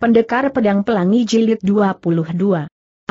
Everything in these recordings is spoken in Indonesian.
Pendekar Pedang Pelangi Jilid 22.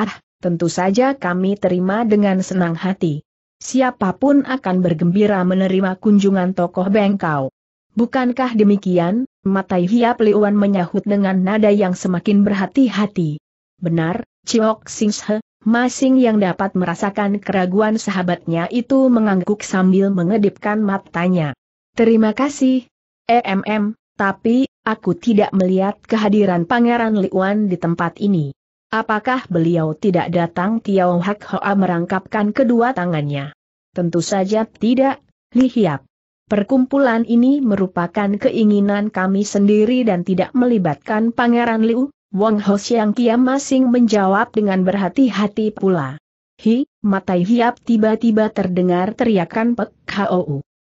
Ah, tentu saja kami terima dengan senang hati. Siapapun akan bergembira menerima kunjungan tokoh bengkau. Bukankah demikian, Matai Hiap Liuan menyahut dengan nada yang semakin berhati-hati. Benar, Ciok Singshe, Masing yang dapat merasakan keraguan sahabatnya itu mengangguk sambil mengedipkan matanya. Terima kasih, EMM, tapi, aku tidak melihat kehadiran Pangeran Liuan di tempat ini. Apakah beliau tidak datang Tiao Hak Hoa merangkapkan kedua tangannya? Tentu saja tidak, Li Hiap. Perkumpulan ini merupakan keinginan kami sendiri dan tidak melibatkan Pangeran Liu, Wang Ho Siang Kiam masing menjawab dengan berhati-hati pula. Hi, Matai Hiap tiba-tiba terdengar teriakan Pek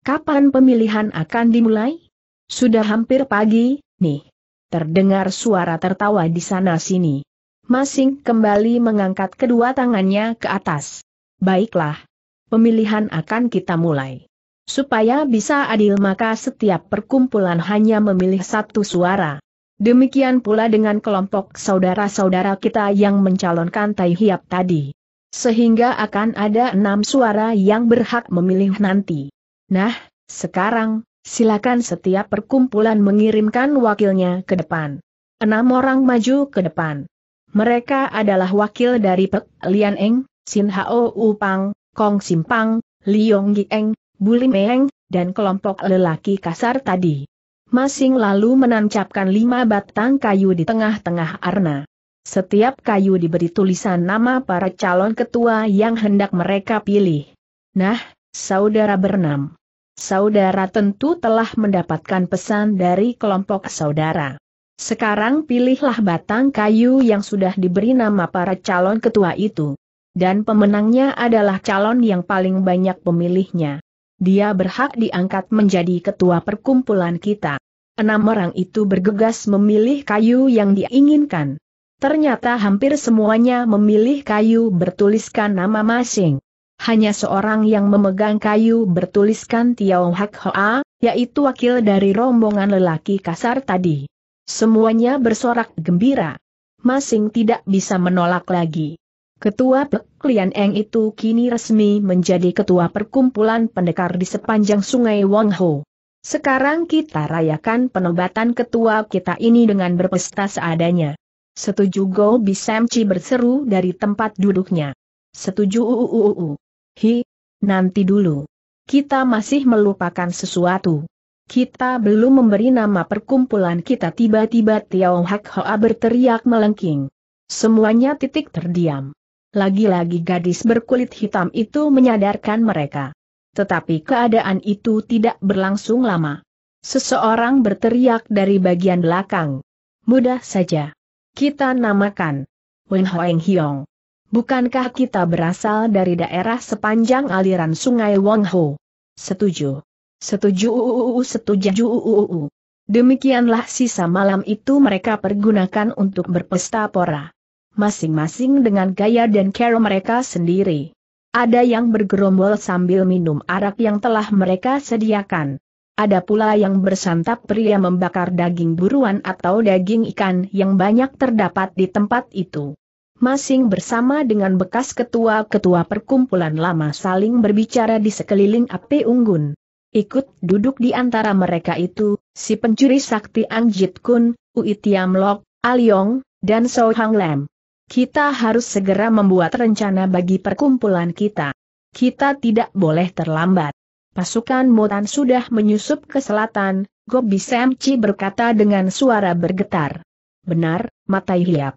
Kapan pemilihan akan dimulai? Sudah hampir pagi, nih. Terdengar suara tertawa di sana-sini. Masing kembali mengangkat kedua tangannya ke atas. Baiklah. Pemilihan akan kita mulai. Supaya bisa adil maka setiap perkumpulan hanya memilih satu suara. Demikian pula dengan kelompok saudara-saudara kita yang mencalonkan Tai Hiap tadi. Sehingga akan ada enam suara yang berhak memilih nanti. Nah, sekarang, Silakan setiap perkumpulan mengirimkan wakilnya ke depan. Enam orang maju ke depan. Mereka adalah wakil dari Pek Lian Eng, Sin Hao Upang, Kong Simpang, Liong Gieng, Buli Meeng, dan kelompok lelaki kasar tadi. Masing lalu menancapkan lima batang kayu di tengah-tengah arna. Setiap kayu diberi tulisan nama para calon ketua yang hendak mereka pilih. Nah, saudara bernama. Saudara tentu telah mendapatkan pesan dari kelompok saudara. Sekarang pilihlah batang kayu yang sudah diberi nama para calon ketua itu. Dan pemenangnya adalah calon yang paling banyak pemilihnya. Dia berhak diangkat menjadi ketua perkumpulan kita. Enam orang itu bergegas memilih kayu yang diinginkan. Ternyata hampir semuanya memilih kayu bertuliskan nama masing hanya seorang yang memegang kayu bertuliskan Tiao Hak Hoa, yaitu wakil dari rombongan lelaki kasar tadi. Semuanya bersorak gembira. Masing tidak bisa menolak lagi. Ketua Pek Lian Eng itu kini resmi menjadi ketua perkumpulan pendekar di sepanjang sungai Wangho. Sekarang kita rayakan penobatan ketua kita ini dengan berpesta seadanya. Setuju Go Chi berseru dari tempat duduknya. Setuju uuuu. Hi, nanti dulu. Kita masih melupakan sesuatu. Kita belum memberi nama perkumpulan kita tiba-tiba Tiao Hak Hoa berteriak melengking. Semuanya titik terdiam. Lagi-lagi gadis berkulit hitam itu menyadarkan mereka. Tetapi keadaan itu tidak berlangsung lama. Seseorang berteriak dari bagian belakang. Mudah saja. Kita namakan. Wen Hoeng Hiong. Bukankah kita berasal dari daerah sepanjang aliran sungai Wongho? Setuju. Setuju uuuu setuju uuuu. Demikianlah sisa malam itu mereka pergunakan untuk berpesta pora. Masing-masing dengan gaya dan cara mereka sendiri. Ada yang bergerombol sambil minum arak yang telah mereka sediakan. Ada pula yang bersantap pria membakar daging buruan atau daging ikan yang banyak terdapat di tempat itu masing bersama dengan bekas ketua-ketua perkumpulan lama saling berbicara di sekeliling api unggun. Ikut duduk di antara mereka itu, si pencuri sakti Angjit Kun, Ui Tiam Lok, Aliong, dan So Hang Lam. Kita harus segera membuat rencana bagi perkumpulan kita. Kita tidak boleh terlambat. Pasukan Motan sudah menyusup ke selatan, Gobi Semci berkata dengan suara bergetar. Benar, Matai Hiap.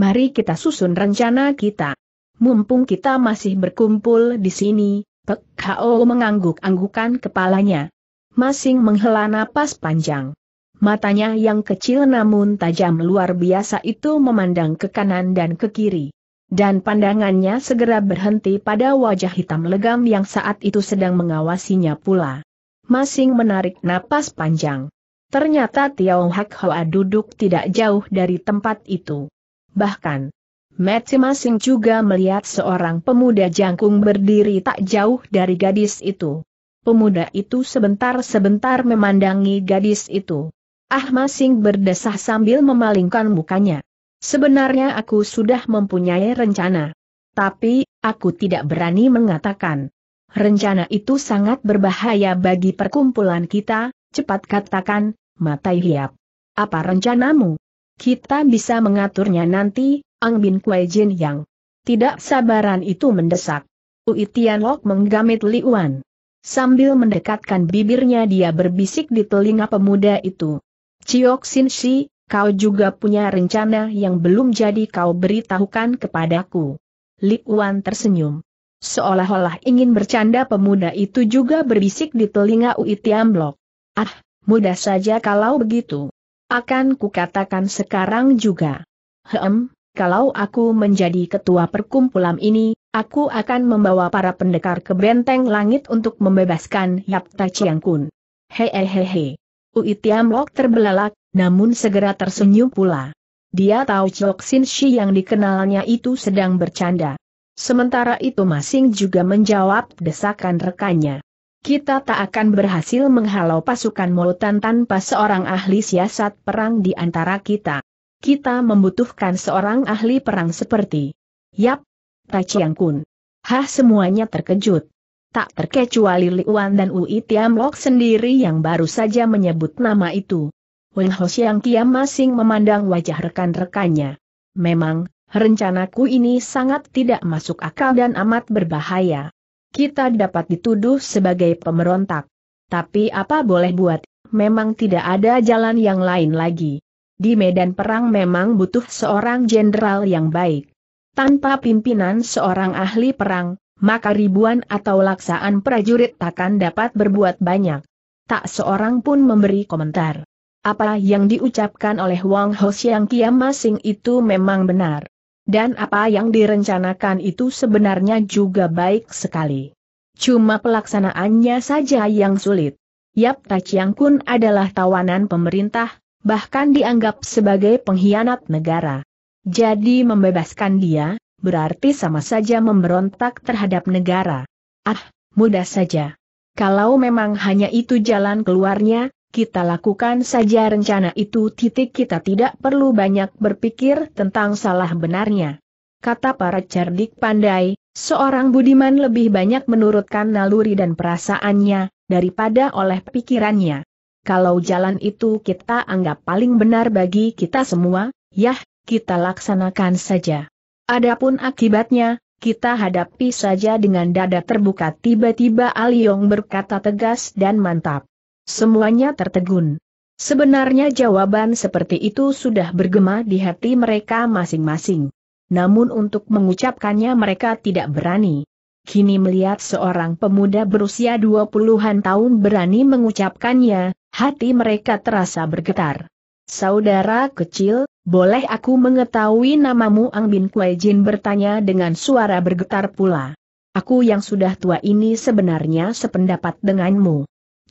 Mari kita susun rencana kita. Mumpung kita masih berkumpul di sini, Pek Hao mengangguk-anggukan kepalanya. Masing menghela napas panjang. Matanya yang kecil namun tajam luar biasa itu memandang ke kanan dan ke kiri. Dan pandangannya segera berhenti pada wajah hitam legam yang saat itu sedang mengawasinya pula. Masing menarik napas panjang. Ternyata Tiao Hak Hoa duduk tidak jauh dari tempat itu. Bahkan, masing juga melihat seorang pemuda jangkung berdiri tak jauh dari gadis itu. Pemuda itu sebentar-sebentar memandangi gadis itu. Ah Masing berdesah sambil memalingkan mukanya. Sebenarnya aku sudah mempunyai rencana. Tapi, aku tidak berani mengatakan. Rencana itu sangat berbahaya bagi perkumpulan kita, cepat katakan, Matai Hiap. Apa rencanamu? Kita bisa mengaturnya nanti, Ang Bin Kuai Jin Yang. Tidak sabaran itu mendesak. Ui Lok menggamit Li wan. Sambil mendekatkan bibirnya dia berbisik di telinga pemuda itu. Ciok Sin Shi, kau juga punya rencana yang belum jadi kau beritahukan kepadaku. Li wan tersenyum. Seolah-olah ingin bercanda pemuda itu juga berbisik di telinga Ui Lok. Ah, mudah saja kalau begitu. Akan kukatakan sekarang juga. Hem, kalau aku menjadi ketua perkumpulan ini, aku akan membawa para pendekar ke benteng langit untuk membebaskan Ta Chiang Kun. Hehehehe. Ui Tiam Lok terbelalak, namun segera tersenyum pula. Dia tahu Chok Sin Shi yang dikenalnya itu sedang bercanda. Sementara itu Masing juga menjawab desakan rekannya kita tak akan berhasil menghalau pasukan Molutan tanpa seorang ahli siasat perang di antara kita. Kita membutuhkan seorang ahli perang seperti Yap, Taciang Kun. Hah semuanya terkejut. Tak terkecuali Liuan dan Ui Tiam Lok sendiri yang baru saja menyebut nama itu. Wen Ho Siang Kiam masing memandang wajah rekan-rekannya. Memang, rencanaku ini sangat tidak masuk akal dan amat berbahaya kita dapat dituduh sebagai pemberontak. Tapi apa boleh buat, memang tidak ada jalan yang lain lagi. Di medan perang memang butuh seorang jenderal yang baik. Tanpa pimpinan seorang ahli perang, maka ribuan atau laksaan prajurit takkan dapat berbuat banyak. Tak seorang pun memberi komentar. Apa yang diucapkan oleh Wang Hosiang Kiam Masing itu memang benar dan apa yang direncanakan itu sebenarnya juga baik sekali. Cuma pelaksanaannya saja yang sulit. Yap Tachiang Kun adalah tawanan pemerintah, bahkan dianggap sebagai pengkhianat negara. Jadi membebaskan dia, berarti sama saja memberontak terhadap negara. Ah, mudah saja. Kalau memang hanya itu jalan keluarnya, kita lakukan saja rencana itu titik kita tidak perlu banyak berpikir tentang salah benarnya. Kata para cerdik pandai, seorang budiman lebih banyak menurutkan naluri dan perasaannya, daripada oleh pikirannya. Kalau jalan itu kita anggap paling benar bagi kita semua, yah, kita laksanakan saja. Adapun akibatnya, kita hadapi saja dengan dada terbuka tiba-tiba Aliong berkata tegas dan mantap. Semuanya tertegun. Sebenarnya jawaban seperti itu sudah bergema di hati mereka masing-masing. Namun untuk mengucapkannya mereka tidak berani. Kini melihat seorang pemuda berusia 20-an tahun berani mengucapkannya, hati mereka terasa bergetar. Saudara kecil, boleh aku mengetahui namamu Ang Bin Kue Jin bertanya dengan suara bergetar pula. Aku yang sudah tua ini sebenarnya sependapat denganmu.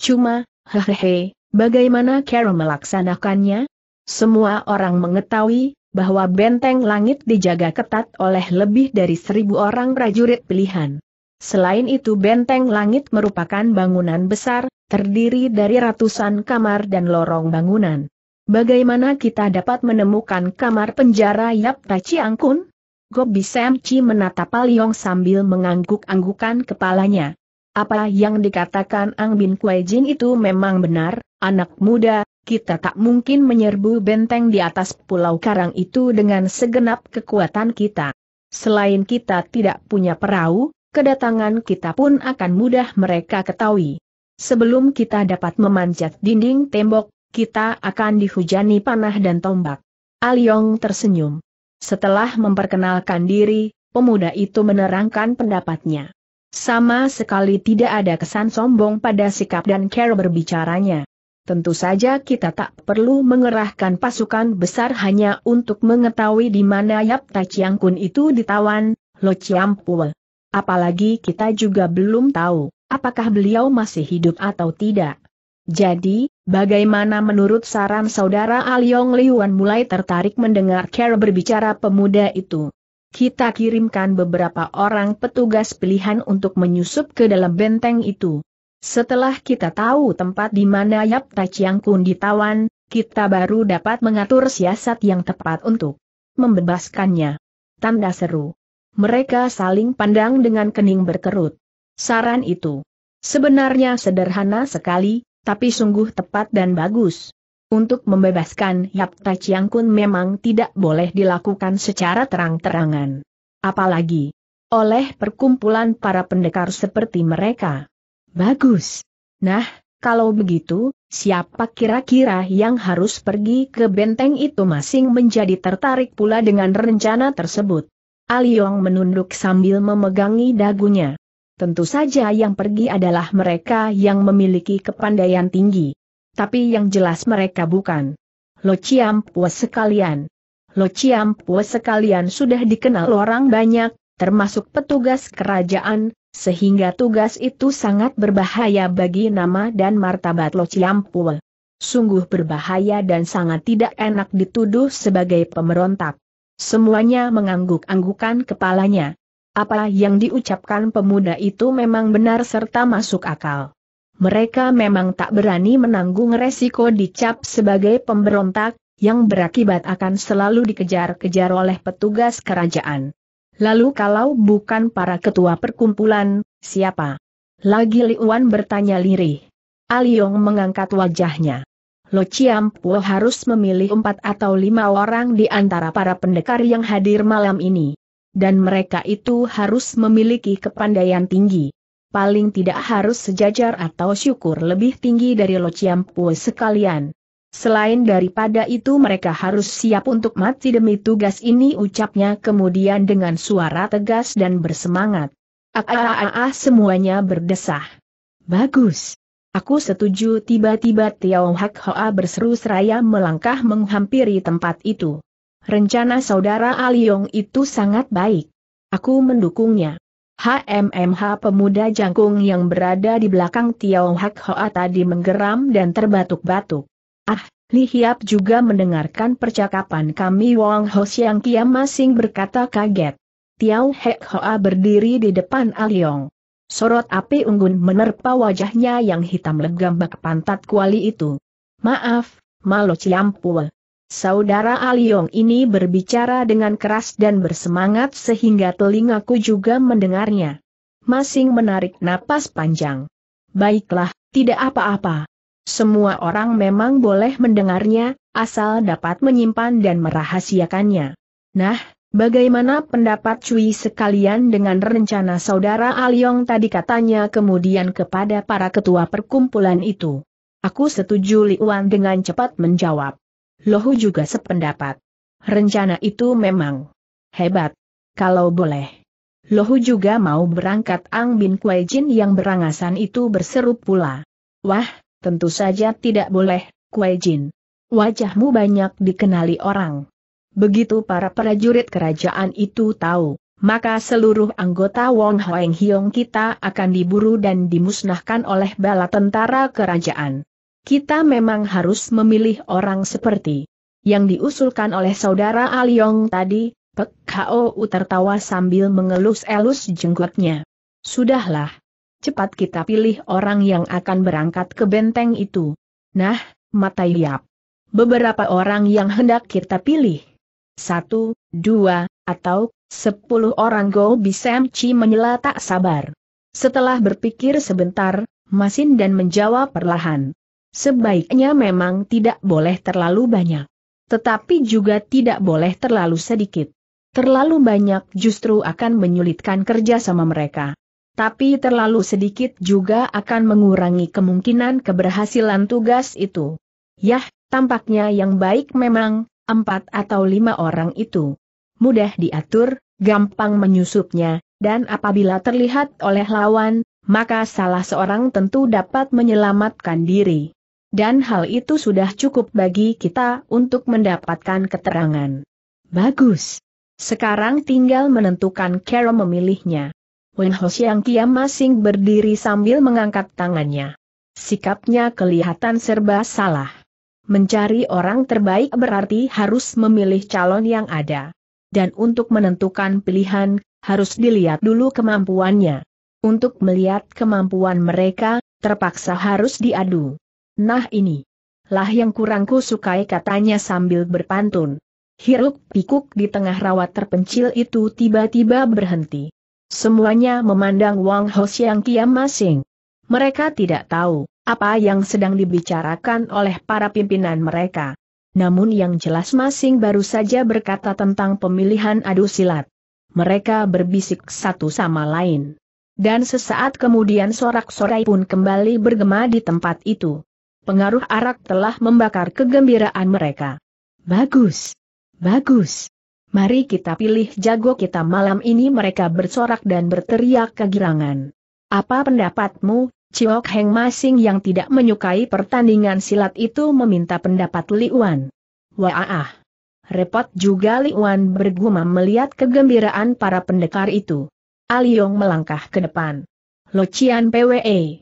Cuma, Hehehe, bagaimana Carol melaksanakannya? Semua orang mengetahui bahwa benteng langit dijaga ketat oleh lebih dari seribu orang prajurit pilihan. Selain itu benteng langit merupakan bangunan besar, terdiri dari ratusan kamar dan lorong bangunan. Bagaimana kita dapat menemukan kamar penjara Yap Taci Angkun? Gobi Semci menatap Liong sambil mengangguk-anggukan kepalanya. Apa yang dikatakan Ang Bin Kue Jin itu memang benar, anak muda, kita tak mungkin menyerbu benteng di atas pulau karang itu dengan segenap kekuatan kita. Selain kita tidak punya perahu, kedatangan kita pun akan mudah mereka ketahui. Sebelum kita dapat memanjat dinding tembok, kita akan dihujani panah dan tombak. Aliong tersenyum. Setelah memperkenalkan diri, pemuda itu menerangkan pendapatnya. Sama sekali tidak ada kesan sombong pada sikap dan cara berbicaranya. Tentu saja kita tak perlu mengerahkan pasukan besar hanya untuk mengetahui di mana Yap Tachiang Kun itu ditawan, Lo Chiang Pue. Apalagi kita juga belum tahu, apakah beliau masih hidup atau tidak. Jadi, bagaimana menurut saran saudara Aliong Liuan mulai tertarik mendengar cara berbicara pemuda itu? Kita kirimkan beberapa orang petugas pilihan untuk menyusup ke dalam benteng itu. Setelah kita tahu tempat di mana Yap Taciang Kun ditawan, kita baru dapat mengatur siasat yang tepat untuk membebaskannya. Tanda seru. Mereka saling pandang dengan kening berkerut. Saran itu sebenarnya sederhana sekali, tapi sungguh tepat dan bagus. Untuk membebaskan Yap Ta Kun memang tidak boleh dilakukan secara terang-terangan. Apalagi oleh perkumpulan para pendekar seperti mereka. Bagus. Nah, kalau begitu, siapa kira-kira yang harus pergi ke benteng itu masing menjadi tertarik pula dengan rencana tersebut. Aliong menunduk sambil memegangi dagunya. Tentu saja yang pergi adalah mereka yang memiliki kepandaian tinggi. Tapi yang jelas mereka bukan. Lo Ciam Puas sekalian. Lo Ciam Puas sekalian sudah dikenal orang banyak, termasuk petugas kerajaan, sehingga tugas itu sangat berbahaya bagi nama dan martabat Lo Ciam Sungguh berbahaya dan sangat tidak enak dituduh sebagai pemberontak. Semuanya mengangguk-anggukan kepalanya. Apa yang diucapkan pemuda itu memang benar serta masuk akal mereka memang tak berani menanggung resiko dicap sebagai pemberontak, yang berakibat akan selalu dikejar-kejar oleh petugas kerajaan. Lalu kalau bukan para ketua perkumpulan, siapa? Lagi Liuan bertanya lirih. Aliong ah mengangkat wajahnya. Lo Puo harus memilih empat atau lima orang di antara para pendekar yang hadir malam ini. Dan mereka itu harus memiliki kepandaian tinggi paling tidak harus sejajar atau syukur lebih tinggi dari Lo Chiampue sekalian. Selain daripada itu mereka harus siap untuk mati demi tugas ini ucapnya kemudian dengan suara tegas dan bersemangat. Ah, ah, ah, ah semuanya berdesah. Bagus. Aku setuju tiba-tiba Tiao Hak Hoa berseru seraya melangkah menghampiri tempat itu. Rencana saudara Aliong itu sangat baik. Aku mendukungnya. HMMH pemuda jangkung yang berada di belakang Tiao Hak Hoa tadi menggeram dan terbatuk-batuk. Ah, Li Hiap juga mendengarkan percakapan kami Wang Ho Siang Kia masing berkata kaget. Tiao Hek Hoa berdiri di depan Aliong. Sorot api unggun menerpa wajahnya yang hitam legam bak pantat kuali itu. Maaf, Malo Ciampul. Saudara Aliong ini berbicara dengan keras dan bersemangat sehingga telingaku juga mendengarnya. Masing menarik napas panjang. Baiklah, tidak apa-apa. Semua orang memang boleh mendengarnya, asal dapat menyimpan dan merahasiakannya. Nah, bagaimana pendapat Cui sekalian dengan rencana saudara Aliong tadi katanya kemudian kepada para ketua perkumpulan itu? Aku setuju Li Wan dengan cepat menjawab. Lohu juga sependapat. Rencana itu memang hebat. Kalau boleh. Lohu juga mau berangkat Ang Bin Kue Jin yang berangasan itu berseru pula. Wah, tentu saja tidak boleh, Kue Jin. Wajahmu banyak dikenali orang. Begitu para prajurit kerajaan itu tahu, maka seluruh anggota Wong Hoeng Hiong kita akan diburu dan dimusnahkan oleh bala tentara kerajaan. Kita memang harus memilih orang seperti yang diusulkan oleh saudara Aliong tadi, Pek Kao tertawa sambil mengelus-elus jenggotnya. Sudahlah. Cepat kita pilih orang yang akan berangkat ke benteng itu. Nah, mata Yap. Beberapa orang yang hendak kita pilih. Satu, dua, atau sepuluh orang Go Bisem Chi menyela tak sabar. Setelah berpikir sebentar, Masin dan menjawab perlahan. Sebaiknya memang tidak boleh terlalu banyak. Tetapi juga tidak boleh terlalu sedikit. Terlalu banyak justru akan menyulitkan kerja sama mereka. Tapi terlalu sedikit juga akan mengurangi kemungkinan keberhasilan tugas itu. Yah, tampaknya yang baik memang, empat atau lima orang itu. Mudah diatur, gampang menyusupnya, dan apabila terlihat oleh lawan, maka salah seorang tentu dapat menyelamatkan diri dan hal itu sudah cukup bagi kita untuk mendapatkan keterangan. Bagus. Sekarang tinggal menentukan cara memilihnya. Wen Ho Xiang Kiam masing berdiri sambil mengangkat tangannya. Sikapnya kelihatan serba salah. Mencari orang terbaik berarti harus memilih calon yang ada. Dan untuk menentukan pilihan, harus dilihat dulu kemampuannya. Untuk melihat kemampuan mereka, terpaksa harus diadu. Nah ini. Lah yang kurang ku sukai katanya sambil berpantun. Hiruk pikuk di tengah rawat terpencil itu tiba-tiba berhenti. Semuanya memandang Wang Ho yang kiam masing. Mereka tidak tahu apa yang sedang dibicarakan oleh para pimpinan mereka. Namun yang jelas masing baru saja berkata tentang pemilihan adu silat. Mereka berbisik satu sama lain. Dan sesaat kemudian sorak-sorai pun kembali bergema di tempat itu pengaruh arak telah membakar kegembiraan mereka. Bagus. Bagus. Mari kita pilih jago kita malam ini mereka bersorak dan berteriak kegirangan. Apa pendapatmu, Ciok Heng Masing yang tidak menyukai pertandingan silat itu meminta pendapat Liuan. Wah ah. Repot juga Liuan bergumam melihat kegembiraan para pendekar itu. Aliong melangkah ke depan. Lo Locian PWE.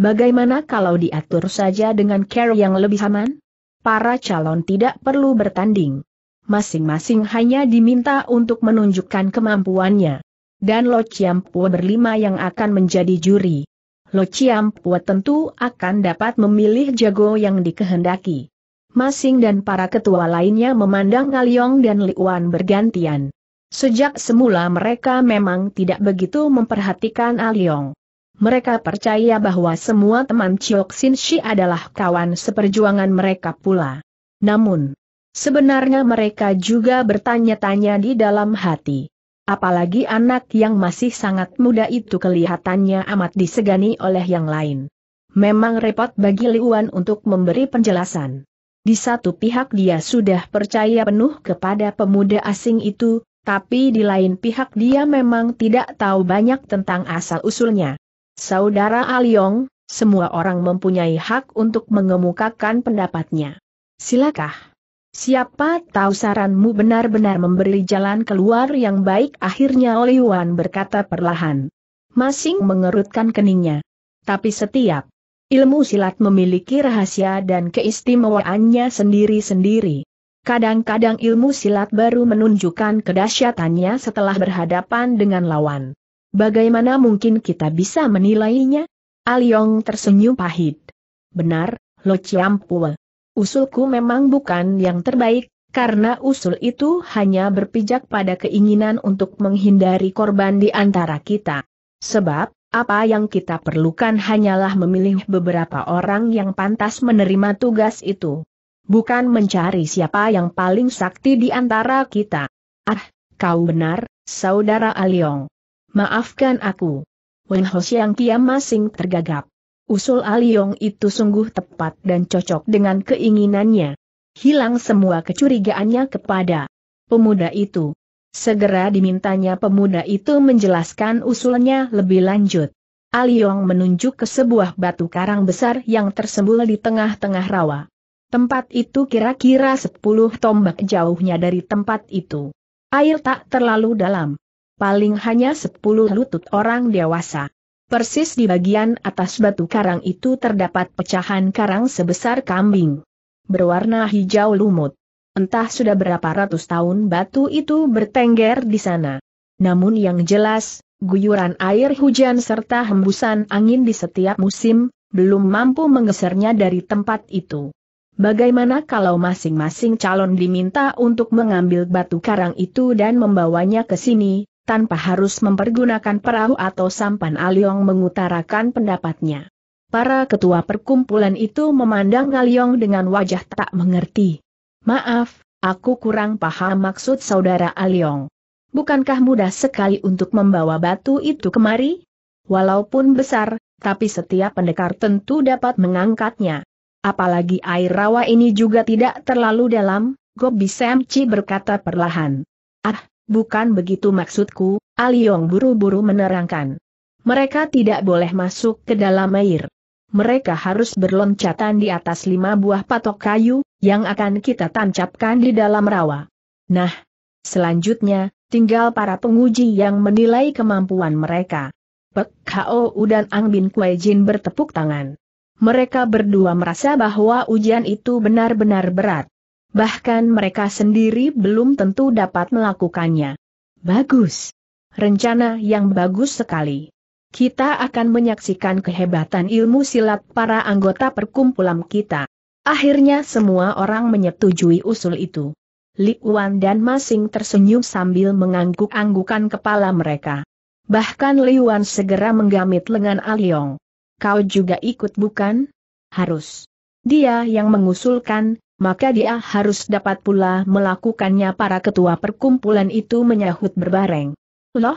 Bagaimana kalau diatur saja dengan care yang lebih aman? Para calon tidak perlu bertanding. Masing-masing hanya diminta untuk menunjukkan kemampuannya. Dan Lo Chiampua berlima yang akan menjadi juri. Lo Chiampua tentu akan dapat memilih jago yang dikehendaki. Masing dan para ketua lainnya memandang Ngaliong dan Liuan bergantian. Sejak semula mereka memang tidak begitu memperhatikan Aliong mereka percaya bahwa semua teman Chiok Sin Shi adalah kawan seperjuangan mereka pula. Namun, sebenarnya mereka juga bertanya-tanya di dalam hati. Apalagi anak yang masih sangat muda itu kelihatannya amat disegani oleh yang lain. Memang repot bagi Liuan untuk memberi penjelasan. Di satu pihak dia sudah percaya penuh kepada pemuda asing itu, tapi di lain pihak dia memang tidak tahu banyak tentang asal-usulnya. Saudara Aliong, semua orang mempunyai hak untuk mengemukakan pendapatnya. Silakah? Siapa tahu saranmu benar-benar memberi jalan keluar yang baik akhirnya Wan berkata perlahan. Masing mengerutkan keningnya. Tapi setiap ilmu silat memiliki rahasia dan keistimewaannya sendiri-sendiri. Kadang-kadang ilmu silat baru menunjukkan kedahsyatannya setelah berhadapan dengan lawan. Bagaimana mungkin kita bisa menilainya? Aliong tersenyum pahit. Benar, Lo Chiampue. Usulku memang bukan yang terbaik, karena usul itu hanya berpijak pada keinginan untuk menghindari korban di antara kita. Sebab, apa yang kita perlukan hanyalah memilih beberapa orang yang pantas menerima tugas itu. Bukan mencari siapa yang paling sakti di antara kita. Ah, kau benar, Saudara Aliong. Maafkan aku. Wen Hosiang Kiam masing tergagap. Usul Aliong itu sungguh tepat dan cocok dengan keinginannya. Hilang semua kecurigaannya kepada pemuda itu. Segera dimintanya pemuda itu menjelaskan usulnya lebih lanjut. Aliong menunjuk ke sebuah batu karang besar yang tersembul di tengah-tengah rawa. Tempat itu kira-kira 10 tombak jauhnya dari tempat itu. Air tak terlalu dalam, paling hanya sepuluh lutut orang dewasa. Persis di bagian atas batu karang itu terdapat pecahan karang sebesar kambing. Berwarna hijau lumut. Entah sudah berapa ratus tahun batu itu bertengger di sana. Namun yang jelas, guyuran air hujan serta hembusan angin di setiap musim, belum mampu menggesernya dari tempat itu. Bagaimana kalau masing-masing calon diminta untuk mengambil batu karang itu dan membawanya ke sini, tanpa harus mempergunakan perahu atau sampan Aliong mengutarakan pendapatnya. Para ketua perkumpulan itu memandang Aliong dengan wajah tak mengerti. Maaf, aku kurang paham maksud saudara Aliong. Bukankah mudah sekali untuk membawa batu itu kemari? Walaupun besar, tapi setiap pendekar tentu dapat mengangkatnya. Apalagi air rawa ini juga tidak terlalu dalam, Gobi Semci berkata perlahan. Ah, Bukan begitu maksudku, Aliong buru-buru menerangkan. Mereka tidak boleh masuk ke dalam air. Mereka harus berloncatan di atas lima buah patok kayu, yang akan kita tancapkan di dalam rawa. Nah, selanjutnya, tinggal para penguji yang menilai kemampuan mereka. Pek U dan Ang Bin Kue Jin bertepuk tangan. Mereka berdua merasa bahwa ujian itu benar-benar berat. Bahkan mereka sendiri belum tentu dapat melakukannya. Bagus. Rencana yang bagus sekali. Kita akan menyaksikan kehebatan ilmu silat para anggota perkumpulan kita. Akhirnya semua orang menyetujui usul itu. Li Wan dan Masing tersenyum sambil mengangguk-anggukan kepala mereka. Bahkan Li Wan segera menggamit lengan Aliong. Ah Kau juga ikut bukan? Harus. Dia yang mengusulkan, maka dia harus dapat pula melakukannya para ketua perkumpulan itu menyahut berbareng. Loh?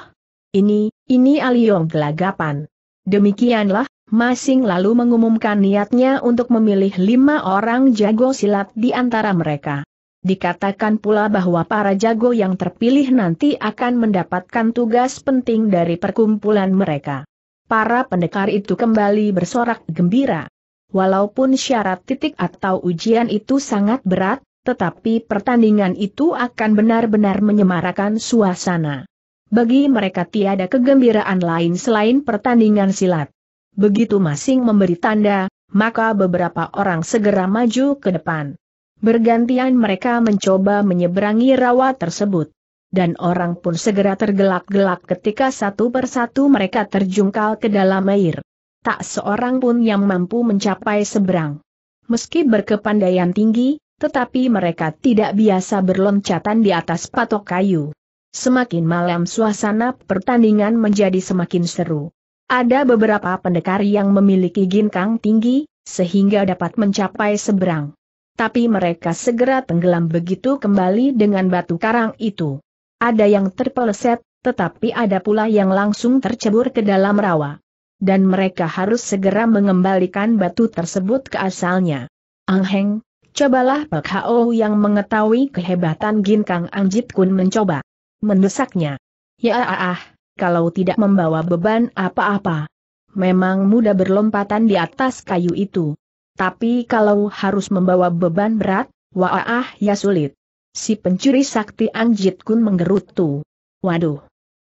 Ini, ini Aliong gelagapan. Demikianlah, Masing lalu mengumumkan niatnya untuk memilih lima orang jago silat di antara mereka. Dikatakan pula bahwa para jago yang terpilih nanti akan mendapatkan tugas penting dari perkumpulan mereka. Para pendekar itu kembali bersorak gembira walaupun syarat titik atau ujian itu sangat berat, tetapi pertandingan itu akan benar-benar menyemarakan suasana. Bagi mereka tiada kegembiraan lain selain pertandingan silat. Begitu masing memberi tanda, maka beberapa orang segera maju ke depan. Bergantian mereka mencoba menyeberangi rawa tersebut. Dan orang pun segera tergelak-gelak ketika satu persatu mereka terjungkal ke dalam air tak seorang pun yang mampu mencapai seberang. Meski berkepandaian tinggi, tetapi mereka tidak biasa berloncatan di atas patok kayu. Semakin malam suasana pertandingan menjadi semakin seru. Ada beberapa pendekar yang memiliki ginkang tinggi, sehingga dapat mencapai seberang. Tapi mereka segera tenggelam begitu kembali dengan batu karang itu. Ada yang terpeleset, tetapi ada pula yang langsung tercebur ke dalam rawa dan mereka harus segera mengembalikan batu tersebut ke asalnya. Ang Heng, cobalah Pak Hao yang mengetahui kehebatan Ginkang Angjit Kun mencoba. Mendesaknya. Ya ah, ah, ah kalau tidak membawa beban apa-apa. Memang mudah berlompatan di atas kayu itu. Tapi kalau harus membawa beban berat, wah ah, ah ya sulit. Si pencuri sakti Angjit Kun menggerutu. Waduh!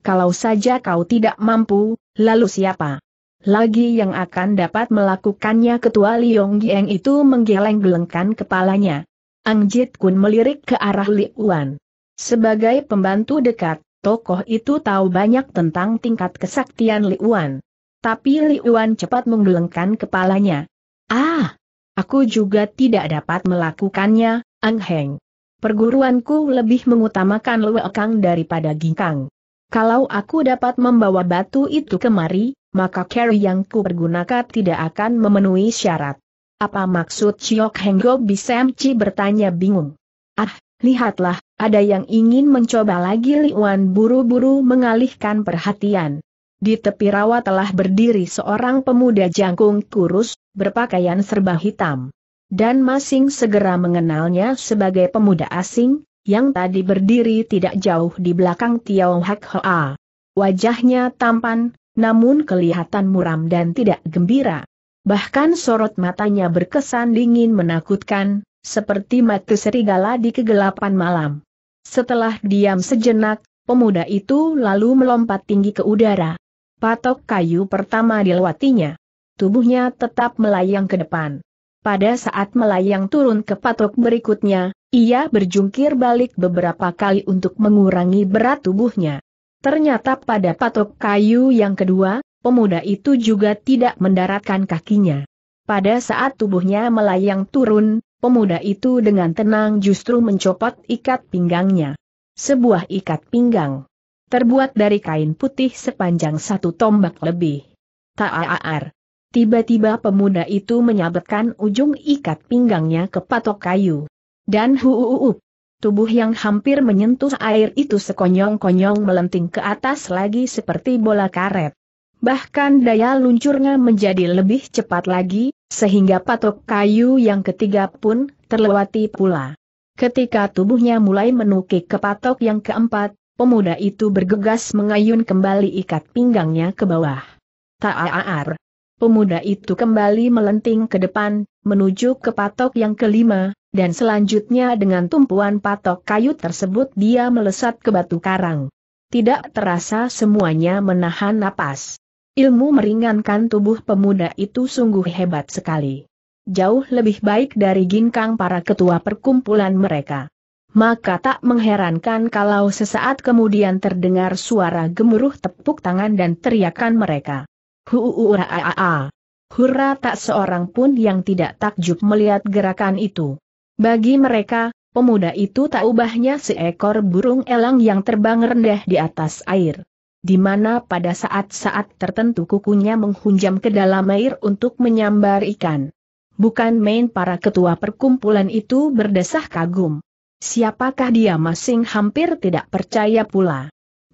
Kalau saja kau tidak mampu, lalu siapa? lagi yang akan dapat melakukannya ketua Liong Yang itu menggeleng-gelengkan kepalanya. Ang Jit Kun melirik ke arah Li Wan. Sebagai pembantu dekat, tokoh itu tahu banyak tentang tingkat kesaktian Li Wan. Tapi Li Wan cepat menggelengkan kepalanya. Ah, aku juga tidak dapat melakukannya, Ang Heng. Perguruanku lebih mengutamakan Kang daripada Ginkang. Kalau aku dapat membawa batu itu kemari, maka carry yang ku pergunakan tidak akan memenuhi syarat. Apa maksud Chiok Henggo Bisemci bertanya bingung. Ah, lihatlah, ada yang ingin mencoba lagi Liwan buru-buru mengalihkan perhatian. Di tepi rawa telah berdiri seorang pemuda jangkung kurus, berpakaian serba hitam. Dan Masing segera mengenalnya sebagai pemuda asing, yang tadi berdiri tidak jauh di belakang Tiao Hak Hoa. Wajahnya tampan, namun kelihatan muram dan tidak gembira. Bahkan sorot matanya berkesan dingin menakutkan, seperti mata serigala di kegelapan malam. Setelah diam sejenak, pemuda itu lalu melompat tinggi ke udara. Patok kayu pertama dilewatinya. Tubuhnya tetap melayang ke depan. Pada saat melayang turun ke patok berikutnya, ia berjungkir balik beberapa kali untuk mengurangi berat tubuhnya. Ternyata pada patok kayu yang kedua, pemuda itu juga tidak mendaratkan kakinya. Pada saat tubuhnya melayang turun, pemuda itu dengan tenang justru mencopot ikat pinggangnya. Sebuah ikat pinggang. Terbuat dari kain putih sepanjang satu tombak lebih. Ta'aar. Tiba-tiba pemuda itu menyabetkan ujung ikat pinggangnya ke patok kayu. Dan -hu tubuh yang hampir menyentuh air itu sekonyong-konyong melenting ke atas lagi seperti bola karet. Bahkan daya luncurnya menjadi lebih cepat lagi, sehingga patok kayu yang ketiga pun terlewati pula. Ketika tubuhnya mulai menukik ke patok yang keempat, pemuda itu bergegas mengayun kembali ikat pinggangnya ke bawah. Ta'ar. Pemuda itu kembali melenting ke depan, menuju ke patok yang kelima, dan selanjutnya dengan tumpuan patok kayu tersebut dia melesat ke batu karang. Tidak terasa semuanya menahan napas. Ilmu meringankan tubuh pemuda itu sungguh hebat sekali. Jauh lebih baik dari ginkang para ketua perkumpulan mereka. Maka tak mengherankan kalau sesaat kemudian terdengar suara gemuruh tepuk tangan dan teriakan mereka. Huuuraa. Hura tak seorang pun yang tidak takjub melihat gerakan itu. Bagi mereka, pemuda itu tak ubahnya seekor burung elang yang terbang rendah di atas air. Di mana pada saat-saat tertentu kukunya menghunjam ke dalam air untuk menyambar ikan. Bukan main para ketua perkumpulan itu berdesah kagum. Siapakah dia masing hampir tidak percaya pula.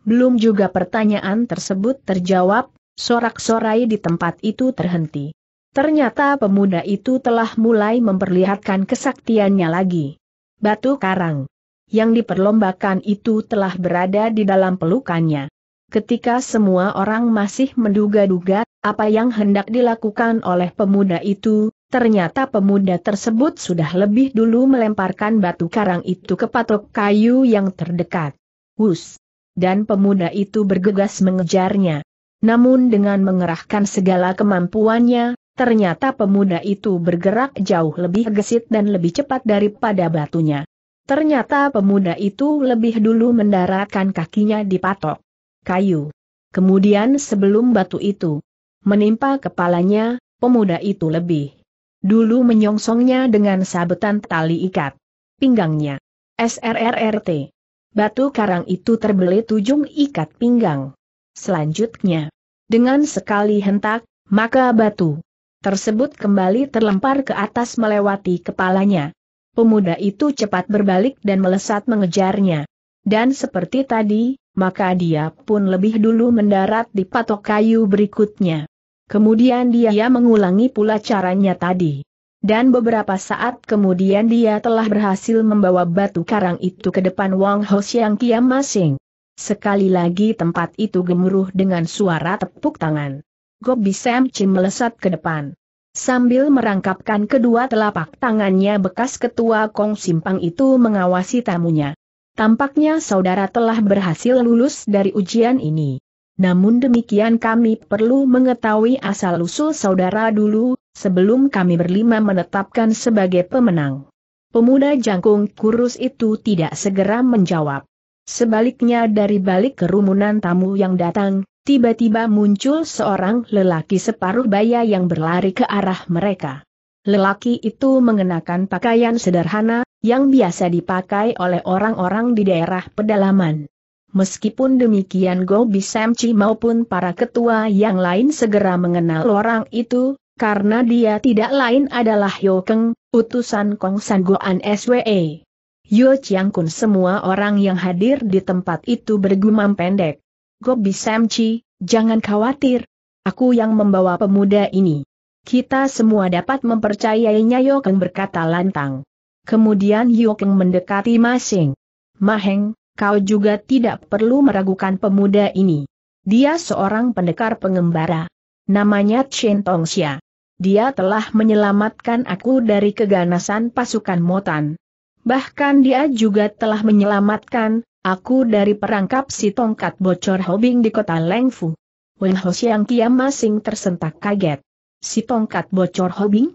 Belum juga pertanyaan tersebut terjawab, sorak-sorai di tempat itu terhenti. Ternyata pemuda itu telah mulai memperlihatkan kesaktiannya lagi. Batu karang yang diperlombakan itu telah berada di dalam pelukannya. Ketika semua orang masih menduga-duga apa yang hendak dilakukan oleh pemuda itu, ternyata pemuda tersebut sudah lebih dulu melemparkan batu karang itu ke patok kayu yang terdekat. Hus! Dan pemuda itu bergegas mengejarnya. Namun dengan mengerahkan segala kemampuannya, Ternyata pemuda itu bergerak jauh lebih gesit dan lebih cepat daripada batunya. Ternyata pemuda itu lebih dulu mendaratkan kakinya di patok kayu. Kemudian sebelum batu itu menimpa kepalanya, pemuda itu lebih dulu menyongsongnya dengan sabetan tali ikat pinggangnya. SRRRT. Batu karang itu terbelit ujung ikat pinggang. Selanjutnya, dengan sekali hentak, maka batu tersebut kembali terlempar ke atas melewati kepalanya. Pemuda itu cepat berbalik dan melesat mengejarnya. Dan seperti tadi, maka dia pun lebih dulu mendarat di patok kayu berikutnya. Kemudian dia mengulangi pula caranya tadi. Dan beberapa saat kemudian dia telah berhasil membawa batu karang itu ke depan Wang Ho Siang Kiam Masing. Sekali lagi tempat itu gemuruh dengan suara tepuk tangan. Gobi Sam Chin melesat ke depan. Sambil merangkapkan kedua telapak tangannya bekas ketua Kong Simpang itu mengawasi tamunya. Tampaknya saudara telah berhasil lulus dari ujian ini. Namun demikian kami perlu mengetahui asal-usul saudara dulu, sebelum kami berlima menetapkan sebagai pemenang. Pemuda jangkung kurus itu tidak segera menjawab. Sebaliknya dari balik kerumunan tamu yang datang, tiba-tiba muncul seorang lelaki separuh baya yang berlari ke arah mereka. Lelaki itu mengenakan pakaian sederhana, yang biasa dipakai oleh orang-orang di daerah pedalaman. Meskipun demikian Gobi Semci maupun para ketua yang lain segera mengenal orang itu, karena dia tidak lain adalah Yo Keng, utusan Kong San Goan SWE. Yo Chiang Kun semua orang yang hadir di tempat itu bergumam pendek. Gobi Samci, jangan khawatir. Aku yang membawa pemuda ini. Kita semua dapat mempercayainya Yokeng berkata lantang. Kemudian Yokeng mendekati Masing. Maheng, kau juga tidak perlu meragukan pemuda ini. Dia seorang pendekar pengembara. Namanya Chen Tongxia. Dia telah menyelamatkan aku dari keganasan pasukan Motan. Bahkan dia juga telah menyelamatkan, Aku dari perangkap si tongkat bocor Hobing di kota Lengfu. Wen Ho Xiang Kiam masing tersentak kaget. Si tongkat bocor Hobing?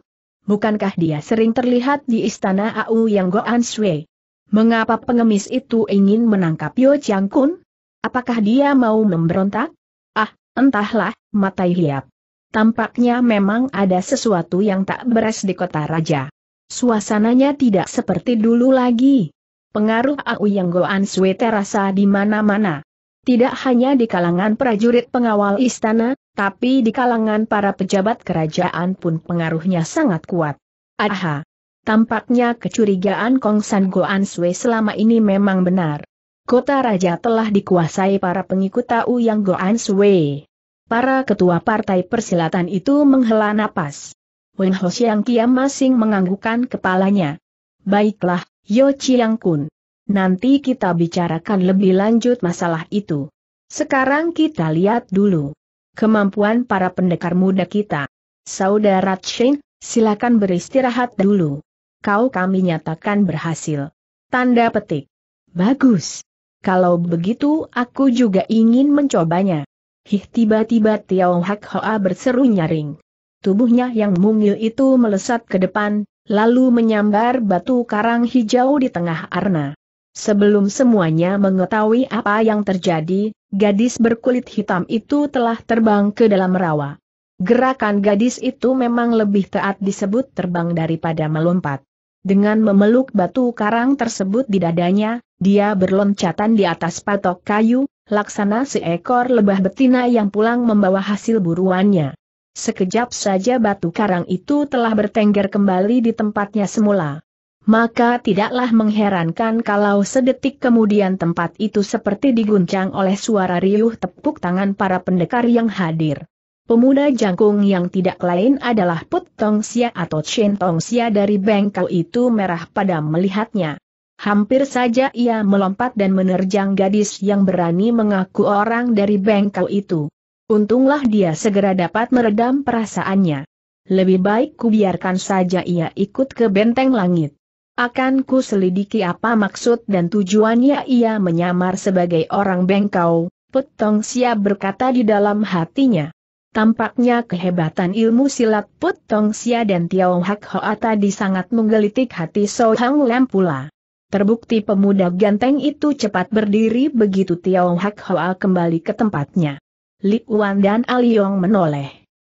Bukankah dia sering terlihat di istana Au Yang Goan Sui? Mengapa pengemis itu ingin menangkap Yo Chiang Kun? Apakah dia mau memberontak? Ah, entahlah, matai hiap. Tampaknya memang ada sesuatu yang tak beres di kota raja. Suasananya tidak seperti dulu lagi pengaruh Yang Goan Sui terasa di mana-mana. Tidak hanya di kalangan prajurit pengawal istana, tapi di kalangan para pejabat kerajaan pun pengaruhnya sangat kuat. Aha! Tampaknya kecurigaan Kong San Goan Sui selama ini memang benar. Kota Raja telah dikuasai para pengikut AU Yang Goan Sui. Para ketua partai persilatan itu menghela napas. Wen Hosiang Kiam masing menganggukkan kepalanya. Baiklah, Yo Chiang Kun. Nanti kita bicarakan lebih lanjut masalah itu. Sekarang kita lihat dulu kemampuan para pendekar muda kita. Saudara Chen, silakan beristirahat dulu. Kau kami nyatakan berhasil. Tanda petik. Bagus. Kalau begitu aku juga ingin mencobanya. Hih tiba-tiba Tiao Hak Hoa berseru nyaring. Tubuhnya yang mungil itu melesat ke depan, lalu menyambar batu karang hijau di tengah arna. Sebelum semuanya mengetahui apa yang terjadi, gadis berkulit hitam itu telah terbang ke dalam rawa. Gerakan gadis itu memang lebih taat disebut terbang daripada melompat. Dengan memeluk batu karang tersebut di dadanya, dia berloncatan di atas patok kayu, laksana seekor lebah betina yang pulang membawa hasil buruannya. Sekejap saja batu karang itu telah bertengger kembali di tempatnya semula. Maka tidaklah mengherankan kalau sedetik kemudian tempat itu seperti diguncang oleh suara riuh tepuk tangan para pendekar yang hadir. Pemuda jangkung yang tidak lain adalah Put Tong Sia atau Chen Tong Sia dari bengkau itu merah pada melihatnya. Hampir saja ia melompat dan menerjang gadis yang berani mengaku orang dari bengkau itu. Untunglah dia segera dapat meredam perasaannya. Lebih baik kubiarkan saja ia ikut ke benteng langit. Akan ku selidiki apa maksud dan tujuannya ia menyamar sebagai orang bengkau, Putong Sia berkata di dalam hatinya. Tampaknya kehebatan ilmu silat Putong Sia dan Tiao Hak Hoa tadi sangat menggelitik hati So Hang Lem pula. Terbukti pemuda ganteng itu cepat berdiri begitu Tiao Hak Hoa kembali ke tempatnya. Li Wan dan Aliong menoleh.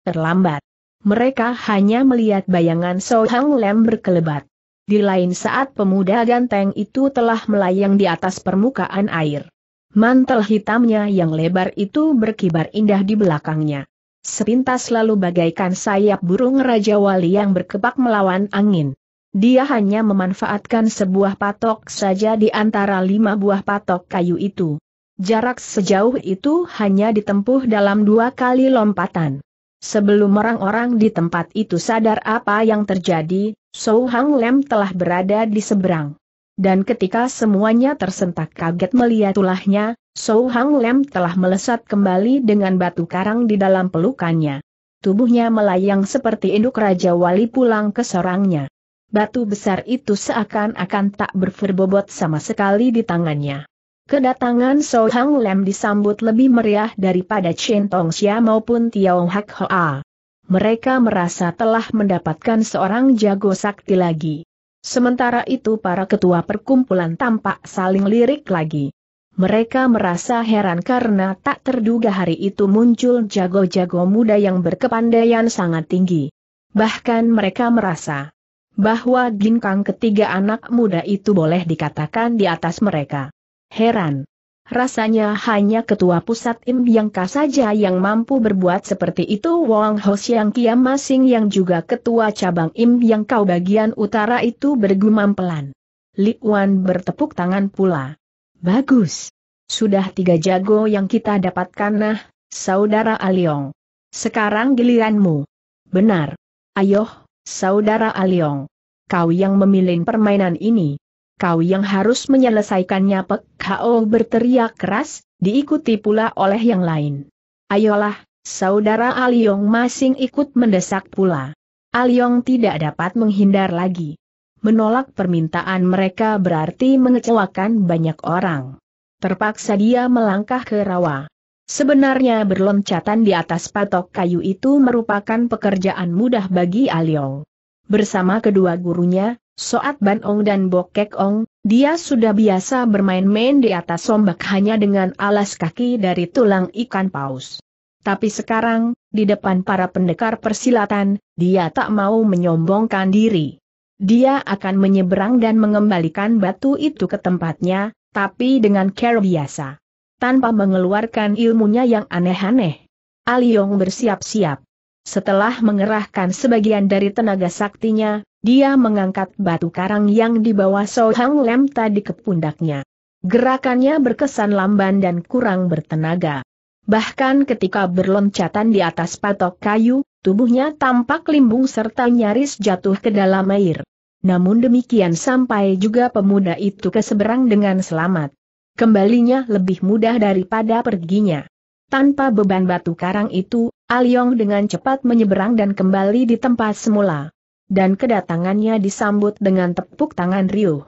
Terlambat. Mereka hanya melihat bayangan So Hang Lem berkelebat. Di lain saat pemuda ganteng itu telah melayang di atas permukaan air. Mantel hitamnya yang lebar itu berkibar indah di belakangnya. Sepintas lalu bagaikan sayap burung Raja Wali yang berkepak melawan angin. Dia hanya memanfaatkan sebuah patok saja di antara lima buah patok kayu itu. Jarak sejauh itu hanya ditempuh dalam dua kali lompatan. Sebelum orang-orang di tempat itu sadar apa yang terjadi, Sou Hang Lem telah berada di seberang. Dan ketika semuanya tersentak kaget melihat ulahnya, Sou Hang Lem telah melesat kembali dengan batu karang di dalam pelukannya. Tubuhnya melayang seperti induk Raja Wali pulang ke sorangnya. Batu besar itu seakan-akan tak berferbobot sama sekali di tangannya. Kedatangan So Hang Lem disambut lebih meriah daripada Chen Tong Xia maupun Tiao Hak Hoa. Mereka merasa telah mendapatkan seorang jago sakti lagi. Sementara itu para ketua perkumpulan tampak saling lirik lagi. Mereka merasa heran karena tak terduga hari itu muncul jago-jago muda yang berkepandaian sangat tinggi. Bahkan mereka merasa bahwa ginkang ketiga anak muda itu boleh dikatakan di atas mereka. Heran. Rasanya hanya ketua pusat Im yang saja yang mampu berbuat seperti itu Wong Wang Siang Kiam Masing yang juga ketua cabang Im yang kau bagian utara itu bergumam pelan. Li Wan bertepuk tangan pula. Bagus. Sudah tiga jago yang kita dapatkan nah, saudara Aliong. Sekarang giliranmu. Benar. ayo, saudara Aliong. Kau yang memilih permainan ini kau yang harus menyelesaikannya Pek Hao berteriak keras, diikuti pula oleh yang lain. Ayolah, saudara Aliong masing ikut mendesak pula. Aliong tidak dapat menghindar lagi. Menolak permintaan mereka berarti mengecewakan banyak orang. Terpaksa dia melangkah ke rawa. Sebenarnya berloncatan di atas patok kayu itu merupakan pekerjaan mudah bagi Aliong. Bersama kedua gurunya, Soat Ban Ong dan Bokek Ong, dia sudah biasa bermain-main di atas ombak hanya dengan alas kaki dari tulang ikan paus. Tapi sekarang, di depan para pendekar persilatan, dia tak mau menyombongkan diri. Dia akan menyeberang dan mengembalikan batu itu ke tempatnya, tapi dengan care biasa. Tanpa mengeluarkan ilmunya yang aneh-aneh. Aliong bersiap-siap. Setelah mengerahkan sebagian dari tenaga saktinya, dia mengangkat batu karang yang dibawa Sohang Lem tadi ke pundaknya. Gerakannya berkesan lamban dan kurang bertenaga. Bahkan ketika berloncatan di atas patok kayu, tubuhnya tampak limbung serta nyaris jatuh ke dalam air. Namun demikian sampai juga pemuda itu ke seberang dengan selamat. Kembalinya lebih mudah daripada perginya. Tanpa beban batu karang itu, Aliong dengan cepat menyeberang dan kembali di tempat semula dan kedatangannya disambut dengan tepuk tangan Rio.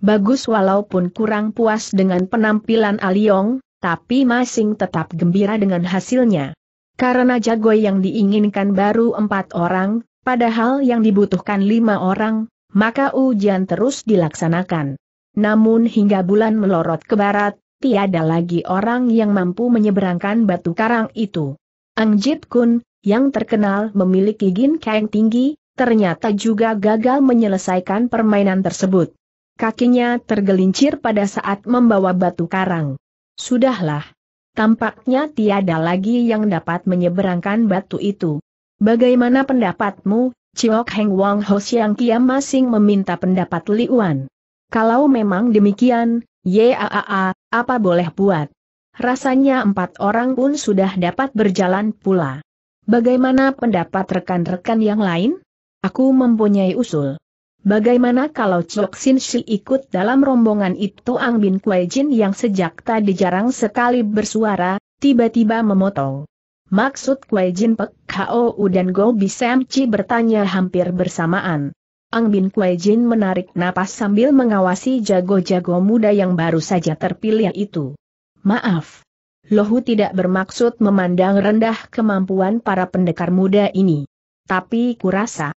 Bagus walaupun kurang puas dengan penampilan Aliong, ah tapi Masing tetap gembira dengan hasilnya. Karena jago yang diinginkan baru empat orang, padahal yang dibutuhkan lima orang, maka ujian terus dilaksanakan. Namun hingga bulan melorot ke barat, tiada lagi orang yang mampu menyeberangkan batu karang itu. Angjit Kun, yang terkenal memiliki gin kang tinggi, ternyata juga gagal menyelesaikan permainan tersebut. Kakinya tergelincir pada saat membawa batu karang. Sudahlah. Tampaknya tiada lagi yang dapat menyeberangkan batu itu. Bagaimana pendapatmu, Chiok Heng Wang Ho Siang Kia masing meminta pendapat Li Wan. Kalau memang demikian, Yaaa, apa boleh buat? Rasanya empat orang pun sudah dapat berjalan pula. Bagaimana pendapat rekan-rekan yang lain? Aku mempunyai usul. Bagaimana kalau Chok Sin Shi ikut dalam rombongan itu Ang Bin Kuei Jin yang sejak tadi jarang sekali bersuara, tiba-tiba memotong. Maksud Kuei Jin Pek Kao dan Go Sam Chi bertanya hampir bersamaan. Ang Bin Kuei Jin menarik napas sambil mengawasi jago-jago muda yang baru saja terpilih itu. Maaf. Lohu tidak bermaksud memandang rendah kemampuan para pendekar muda ini. Tapi kurasa,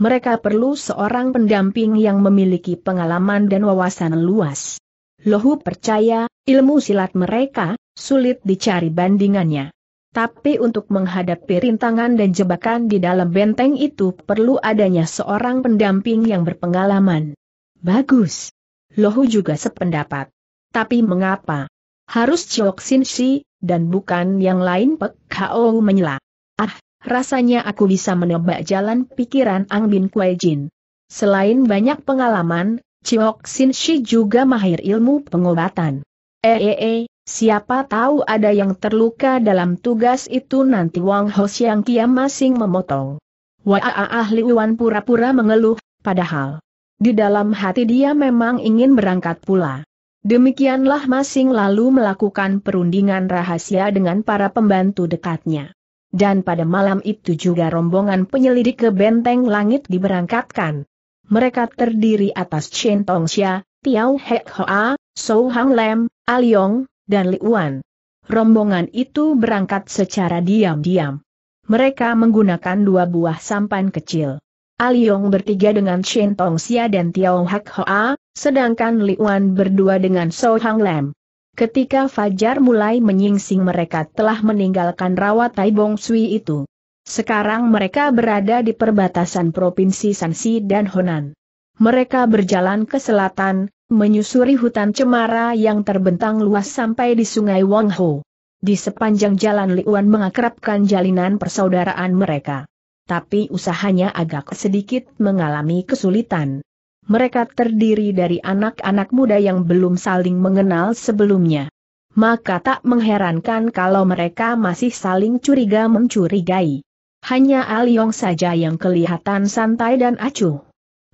mereka perlu seorang pendamping yang memiliki pengalaman dan wawasan luas. Lohu percaya, ilmu silat mereka, sulit dicari bandingannya. Tapi untuk menghadapi rintangan dan jebakan di dalam benteng itu perlu adanya seorang pendamping yang berpengalaman. Bagus. Lohu juga sependapat. Tapi mengapa? Harus Chok Sin Shi, dan bukan yang lain Pek Kao menyela. Ah, Rasanya aku bisa menebak jalan pikiran Ang Bin Kuai Jin. Selain banyak pengalaman, Chiok Sin Shi juga mahir ilmu pengobatan. Eee, eh, eh, eh, siapa tahu ada yang terluka dalam tugas itu nanti Wang Ho Siang Kiam masing memotong. Wah ah, ah, ahli Wan pura-pura mengeluh, padahal di dalam hati dia memang ingin berangkat pula. Demikianlah Masing lalu melakukan perundingan rahasia dengan para pembantu dekatnya dan pada malam itu juga rombongan penyelidik ke benteng langit diberangkatkan. Mereka terdiri atas Chen Xia, Tiao Hek Hoa, Sou Hang Lem, Aliong, dan Li Liuan. Rombongan itu berangkat secara diam-diam. Mereka menggunakan dua buah sampan kecil. Aliong bertiga dengan Shen Tongxia dan Tiao Hak Hoa, sedangkan Li Liuan berdua dengan So Hang Lam. Ketika Fajar mulai menyingsing mereka telah meninggalkan rawa Tai Sui itu. Sekarang mereka berada di perbatasan Provinsi Sansi dan Honan. Mereka berjalan ke selatan, menyusuri hutan cemara yang terbentang luas sampai di sungai Wangho. Di sepanjang jalan Liuan mengakrabkan jalinan persaudaraan mereka. Tapi usahanya agak sedikit mengalami kesulitan. Mereka terdiri dari anak-anak muda yang belum saling mengenal sebelumnya. Maka tak mengherankan kalau mereka masih saling curiga mencurigai. Hanya Aliong ah saja yang kelihatan santai dan acuh.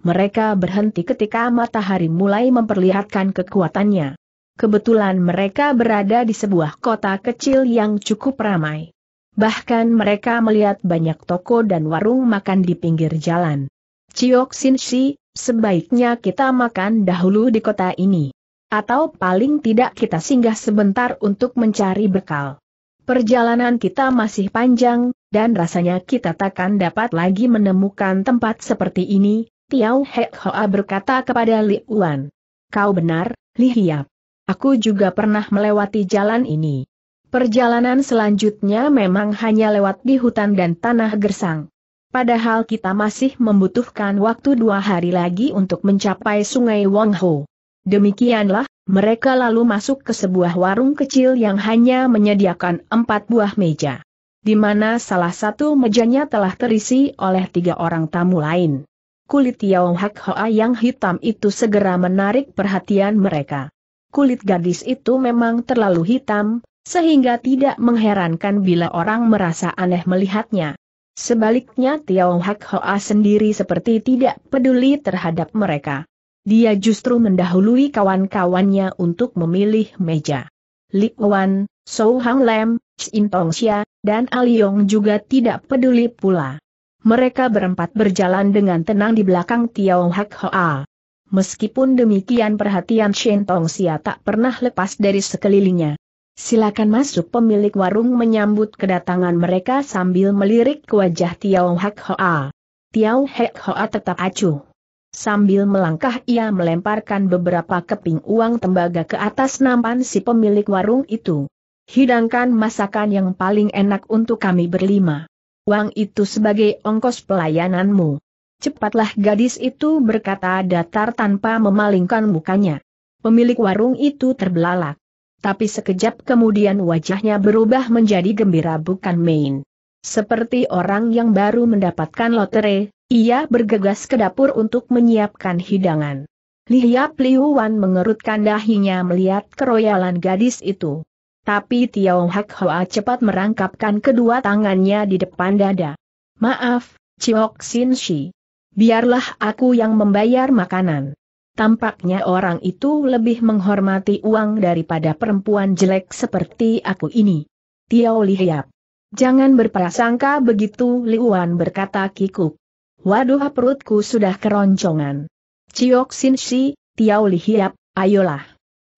Mereka berhenti ketika matahari mulai memperlihatkan kekuatannya. Kebetulan mereka berada di sebuah kota kecil yang cukup ramai. Bahkan mereka melihat banyak toko dan warung makan di pinggir jalan. Chiok Sin Shi, Sebaiknya kita makan dahulu di kota ini. Atau paling tidak kita singgah sebentar untuk mencari bekal. Perjalanan kita masih panjang, dan rasanya kita takkan dapat lagi menemukan tempat seperti ini, Tiau Hek Hoa berkata kepada Li Uan. Kau benar, Li Hiap. Aku juga pernah melewati jalan ini. Perjalanan selanjutnya memang hanya lewat di hutan dan tanah gersang padahal kita masih membutuhkan waktu dua hari lagi untuk mencapai sungai Wangho. Demikianlah, mereka lalu masuk ke sebuah warung kecil yang hanya menyediakan empat buah meja. Di mana salah satu mejanya telah terisi oleh tiga orang tamu lain. Kulit Yao Hak Hoa yang hitam itu segera menarik perhatian mereka. Kulit gadis itu memang terlalu hitam, sehingga tidak mengherankan bila orang merasa aneh melihatnya. Sebaliknya Tiao Hak Hoa sendiri seperti tidak peduli terhadap mereka. Dia justru mendahului kawan-kawannya untuk memilih meja. Li Wan, Sou Hang Lem, Xin Tong Xia, dan Yong juga tidak peduli pula. Mereka berempat berjalan dengan tenang di belakang Tiao Hak Hoa. Meskipun demikian perhatian Shen Tong Xia tak pernah lepas dari sekelilingnya. Silakan masuk pemilik warung menyambut kedatangan mereka sambil melirik ke wajah Tiao Hak Hoa. Tiao Hak Hoa tetap acuh. Sambil melangkah ia melemparkan beberapa keping uang tembaga ke atas nampan si pemilik warung itu. Hidangkan masakan yang paling enak untuk kami berlima. Uang itu sebagai ongkos pelayananmu. Cepatlah gadis itu berkata datar tanpa memalingkan mukanya. Pemilik warung itu terbelalak tapi sekejap kemudian wajahnya berubah menjadi gembira bukan main. Seperti orang yang baru mendapatkan lotere, ia bergegas ke dapur untuk menyiapkan hidangan. Li Huan mengerutkan dahinya melihat keroyalan gadis itu. Tapi Tiao Hak Hoa cepat merangkapkan kedua tangannya di depan dada. Maaf, Chiok Sin Shi. Biarlah aku yang membayar makanan. Tampaknya orang itu lebih menghormati uang daripada perempuan jelek seperti aku ini. Tiao Lihiap. Jangan berprasangka begitu Liuan berkata kikuk. Waduh perutku sudah keroncongan. Ciok Sin Shi, Tiao Lihiap, ayolah.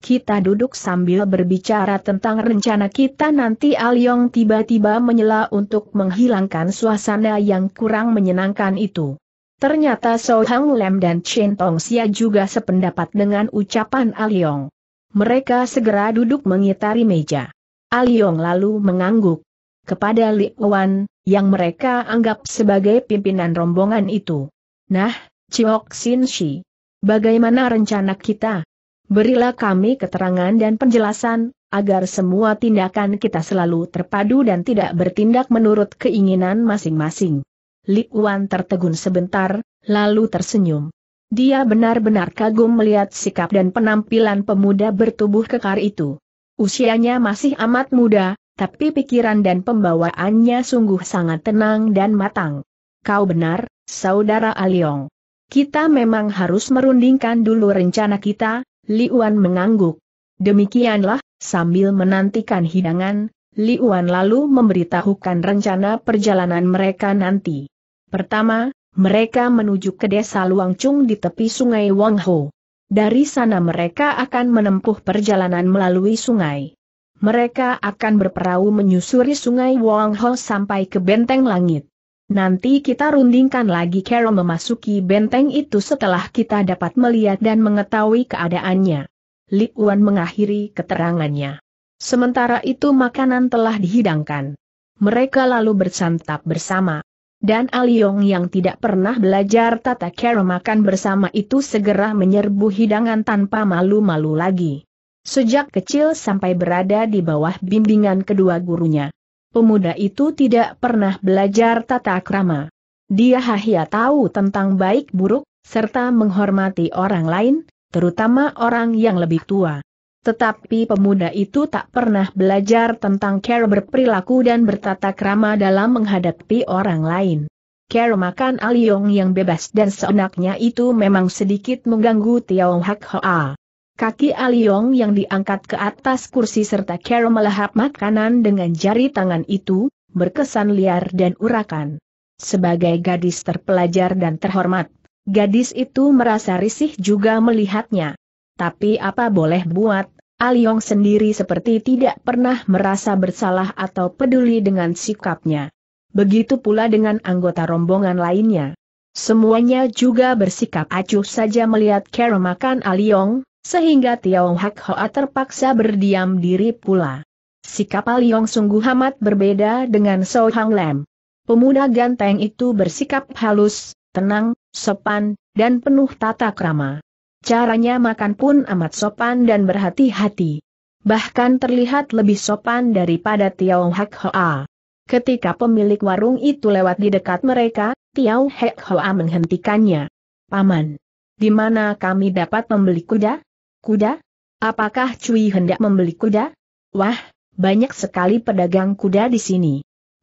Kita duduk sambil berbicara tentang rencana kita nanti Aliong tiba-tiba menyela untuk menghilangkan suasana yang kurang menyenangkan itu. Ternyata So Hang Lem dan Chen Tong Xia juga sependapat dengan ucapan Aliong. Mereka segera duduk mengitari meja. Aliong lalu mengangguk kepada Li Wan, yang mereka anggap sebagai pimpinan rombongan itu. Nah, Chiok Sin Shi, bagaimana rencana kita? Berilah kami keterangan dan penjelasan, agar semua tindakan kita selalu terpadu dan tidak bertindak menurut keinginan masing-masing. Li Wan tertegun sebentar, lalu tersenyum. Dia benar-benar kagum melihat sikap dan penampilan pemuda bertubuh kekar itu. Usianya masih amat muda, tapi pikiran dan pembawaannya sungguh sangat tenang dan matang. Kau benar, Saudara Aliong. Kita memang harus merundingkan dulu rencana kita, Li Wan mengangguk. Demikianlah, sambil menantikan hidangan, Li Wan lalu memberitahukan rencana perjalanan mereka nanti. Pertama, mereka menuju ke desa Luangcung di tepi sungai Wangho. Dari sana mereka akan menempuh perjalanan melalui sungai. Mereka akan berperahu menyusuri sungai Wangho sampai ke benteng langit. Nanti kita rundingkan lagi Carol memasuki benteng itu setelah kita dapat melihat dan mengetahui keadaannya. Li Wan mengakhiri keterangannya. Sementara itu makanan telah dihidangkan. Mereka lalu bersantap bersama. Dan Aliong yang tidak pernah belajar tata cara makan bersama itu segera menyerbu hidangan tanpa malu-malu lagi. Sejak kecil sampai berada di bawah bimbingan kedua gurunya. Pemuda itu tidak pernah belajar tata krama. Dia hanya tahu tentang baik buruk, serta menghormati orang lain, terutama orang yang lebih tua. Tetapi pemuda itu tak pernah belajar tentang cara berperilaku dan bertata krama dalam menghadapi orang lain. Cara makan Aliong yang bebas dan seenaknya itu memang sedikit mengganggu Tiao Hak Hoa. Kaki Aliong yang diangkat ke atas kursi serta Cara melahap makanan dengan jari tangan itu, berkesan liar dan urakan. Sebagai gadis terpelajar dan terhormat, gadis itu merasa risih juga melihatnya. Tapi apa boleh buat, Aliong sendiri seperti tidak pernah merasa bersalah atau peduli dengan sikapnya. Begitu pula dengan anggota rombongan lainnya. Semuanya juga bersikap acuh saja melihat makan Aliong, sehingga Tiong Hak Hoa terpaksa berdiam diri pula. Sikap Aliong sungguh amat berbeda dengan So Hang Lam. Pemuda ganteng itu bersikap halus, tenang, sopan, dan penuh tata krama. Caranya makan pun amat sopan dan berhati-hati. Bahkan terlihat lebih sopan daripada Tiao Hek Hoa. Ketika pemilik warung itu lewat di dekat mereka, Tiao Hek Hoa menghentikannya. Paman, di mana kami dapat membeli kuda? Kuda? Apakah Cui hendak membeli kuda? Wah, banyak sekali pedagang kuda di sini.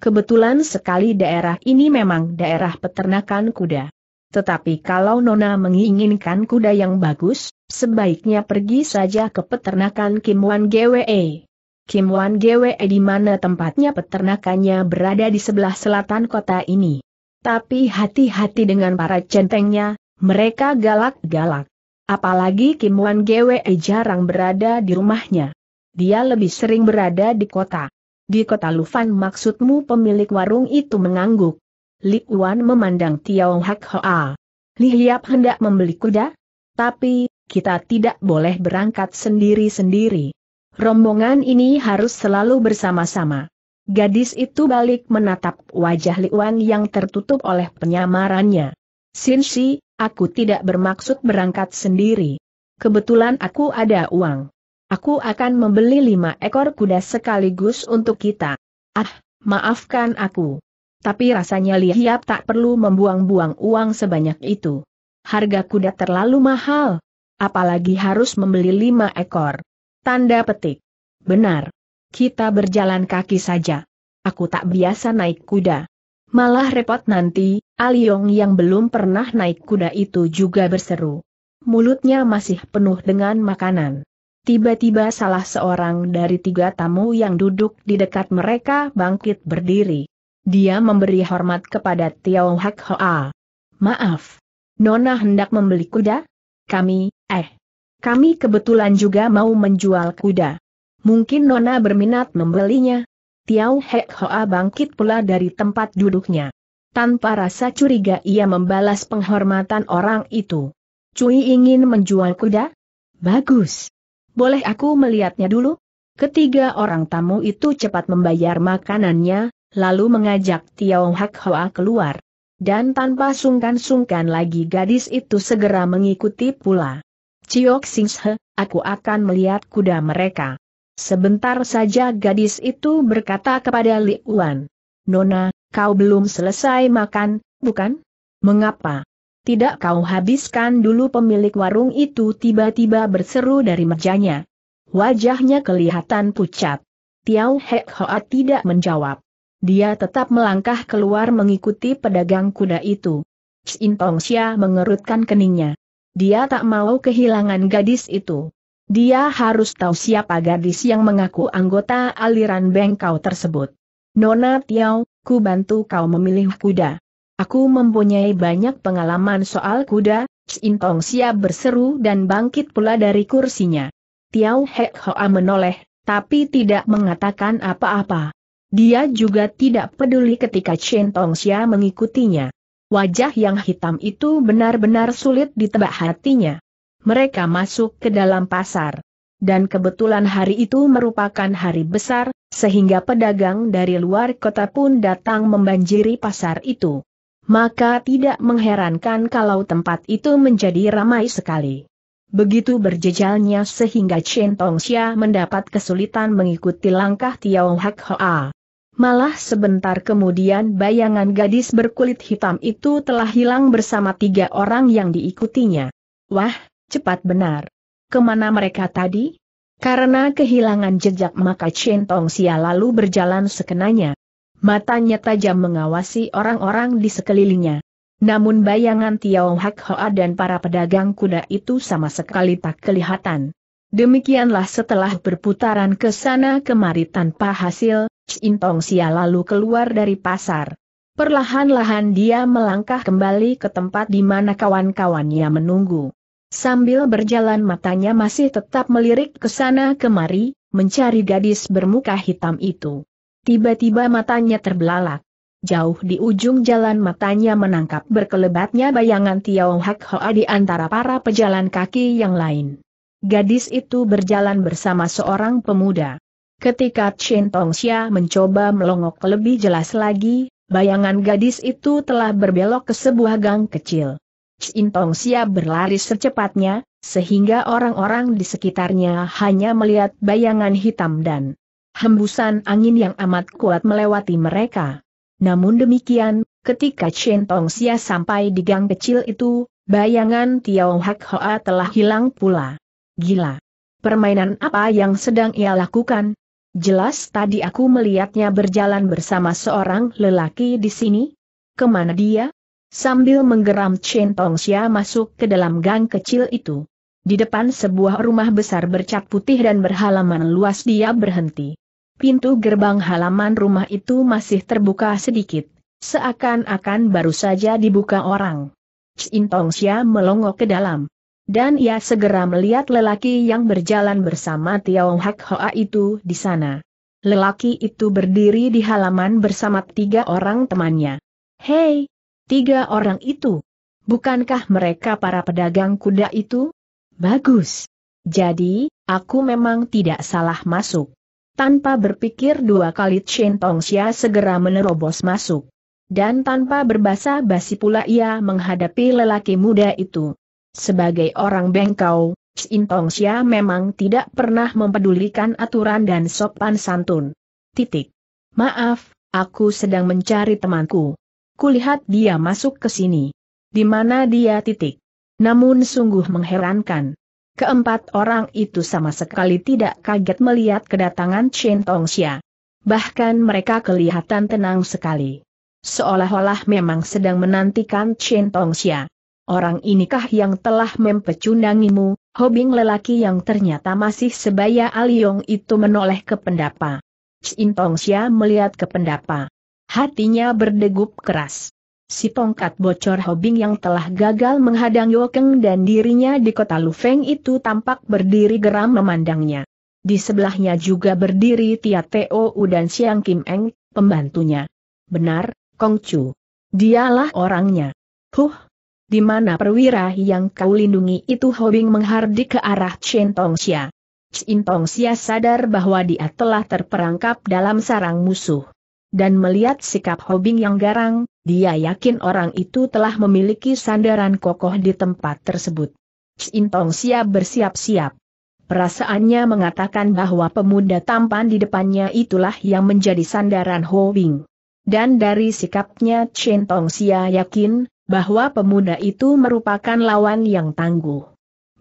Kebetulan sekali daerah ini memang daerah peternakan kuda. Tetapi kalau Nona menginginkan kuda yang bagus, sebaiknya pergi saja ke peternakan Kim Wan Gwe. Kim Wan Gwe di mana tempatnya peternakannya berada di sebelah selatan kota ini. Tapi hati-hati dengan para centengnya, mereka galak-galak. Apalagi Kim Wan Gwe jarang berada di rumahnya. Dia lebih sering berada di kota. Di kota Lufan maksudmu pemilik warung itu mengangguk. Li Wan memandang Tiao Hak Hoa. Li Hiap hendak membeli kuda? Tapi, kita tidak boleh berangkat sendiri-sendiri. Rombongan ini harus selalu bersama-sama. Gadis itu balik menatap wajah Li Wan yang tertutup oleh penyamarannya. Shi, aku tidak bermaksud berangkat sendiri. Kebetulan aku ada uang. Aku akan membeli lima ekor kuda sekaligus untuk kita. Ah, maafkan aku tapi rasanya Li Hiap tak perlu membuang-buang uang sebanyak itu. Harga kuda terlalu mahal. Apalagi harus membeli lima ekor. Tanda petik. Benar. Kita berjalan kaki saja. Aku tak biasa naik kuda. Malah repot nanti, Aliong yang belum pernah naik kuda itu juga berseru. Mulutnya masih penuh dengan makanan. Tiba-tiba salah seorang dari tiga tamu yang duduk di dekat mereka bangkit berdiri. Dia memberi hormat kepada Tiao Hak Hoa. Maaf. Nona hendak membeli kuda? Kami, eh. Kami kebetulan juga mau menjual kuda. Mungkin Nona berminat membelinya. Tiao Hek Hoa bangkit pula dari tempat duduknya. Tanpa rasa curiga ia membalas penghormatan orang itu. Cui ingin menjual kuda? Bagus. Boleh aku melihatnya dulu? Ketiga orang tamu itu cepat membayar makanannya, lalu mengajak Tiao Hak Hoa keluar. Dan tanpa sungkan-sungkan lagi gadis itu segera mengikuti pula. Ciok Singshe, aku akan melihat kuda mereka. Sebentar saja gadis itu berkata kepada Li Wan, Nona, kau belum selesai makan, bukan? Mengapa? Tidak kau habiskan dulu pemilik warung itu tiba-tiba berseru dari mejanya. Wajahnya kelihatan pucat. Tiao Hek Hoa tidak menjawab dia tetap melangkah keluar mengikuti pedagang kuda itu. Xin Tong Xia mengerutkan keningnya. Dia tak mau kehilangan gadis itu. Dia harus tahu siapa gadis yang mengaku anggota aliran bengkau tersebut. Nona Tiao, ku bantu kau memilih kuda. Aku mempunyai banyak pengalaman soal kuda, Xin Tong Xia berseru dan bangkit pula dari kursinya. Tiao Hek Hoa menoleh, tapi tidak mengatakan apa-apa. Dia juga tidak peduli ketika Chen Tongxia mengikutinya. Wajah yang hitam itu benar-benar sulit ditebak hatinya. Mereka masuk ke dalam pasar. Dan kebetulan hari itu merupakan hari besar, sehingga pedagang dari luar kota pun datang membanjiri pasar itu. Maka tidak mengherankan kalau tempat itu menjadi ramai sekali. Begitu berjejalnya sehingga Chen Tongxia mendapat kesulitan mengikuti langkah Tiao Hak Hoa. Malah sebentar kemudian bayangan gadis berkulit hitam itu telah hilang bersama tiga orang yang diikutinya. Wah, cepat benar. Kemana mereka tadi? Karena kehilangan jejak maka Chen Tong Xia lalu berjalan sekenanya. Matanya tajam mengawasi orang-orang di sekelilingnya. Namun bayangan Tiao Hak Hoa dan para pedagang kuda itu sama sekali tak kelihatan. Demikianlah setelah berputaran ke sana kemari tanpa hasil, Cintong Sia lalu keluar dari pasar. Perlahan-lahan dia melangkah kembali ke tempat di mana kawan-kawannya menunggu. Sambil berjalan matanya masih tetap melirik ke sana kemari, mencari gadis bermuka hitam itu. Tiba-tiba matanya terbelalak. Jauh di ujung jalan matanya menangkap berkelebatnya bayangan Tiao Hak Hoa di antara para pejalan kaki yang lain. Gadis itu berjalan bersama seorang pemuda. Ketika Chen Tongxia mencoba melongok lebih jelas lagi, bayangan gadis itu telah berbelok ke sebuah gang kecil. Chen Tongxia berlari secepatnya, sehingga orang-orang di sekitarnya hanya melihat bayangan hitam dan hembusan angin yang amat kuat melewati mereka. Namun demikian, ketika Chen Tongxia sampai di gang kecil itu, bayangan Tiao Hak Hoa telah hilang pula. Gila! Permainan apa yang sedang ia lakukan? Jelas tadi aku melihatnya berjalan bersama seorang lelaki di sini. Kemana dia? Sambil menggeram Chen Tongxia masuk ke dalam gang kecil itu. Di depan sebuah rumah besar bercat putih dan berhalaman luas dia berhenti. Pintu gerbang halaman rumah itu masih terbuka sedikit, seakan-akan baru saja dibuka orang. Tong Tongxia melongo ke dalam. Dan ia segera melihat lelaki yang berjalan bersama Tiao Hak Hoa itu di sana. Lelaki itu berdiri di halaman bersama tiga orang temannya. Hei, tiga orang itu. Bukankah mereka para pedagang kuda itu? Bagus. Jadi, aku memang tidak salah masuk. Tanpa berpikir dua kali Chen Tongxia segera menerobos masuk. Dan tanpa berbasa basi pula ia menghadapi lelaki muda itu. Sebagai orang bengkau, Sintong Xia memang tidak pernah mempedulikan aturan dan sopan santun. Titik. Maaf, aku sedang mencari temanku. Kulihat dia masuk ke sini. Di mana dia titik. Namun sungguh mengherankan. Keempat orang itu sama sekali tidak kaget melihat kedatangan Chen Tongxia. Bahkan mereka kelihatan tenang sekali. Seolah-olah memang sedang menantikan Chen Tongxia orang inikah yang telah mempecundangimu, Hobing lelaki yang ternyata masih sebaya Aliong itu menoleh ke pendapa. Cintong Xia melihat ke pendapa. Hatinya berdegup keras. Si tongkat bocor Hobing yang telah gagal menghadang Yokeng dan dirinya di kota Lufeng itu tampak berdiri geram memandangnya. Di sebelahnya juga berdiri Tia Teo U dan Siang Kim Eng, pembantunya. Benar, Kong Chu, Dialah orangnya. Huh, di mana perwira yang kau lindungi itu Hobing menghardik ke arah Chen Tongxia. Chen Tongxia sadar bahwa dia telah terperangkap dalam sarang musuh. Dan melihat sikap Hobing yang garang, dia yakin orang itu telah memiliki sandaran kokoh di tempat tersebut. Chen Tongxia bersiap-siap. Perasaannya mengatakan bahwa pemuda tampan di depannya itulah yang menjadi sandaran Hobing. Dan dari sikapnya Chen Tongxia yakin, bahwa pemuda itu merupakan lawan yang tangguh.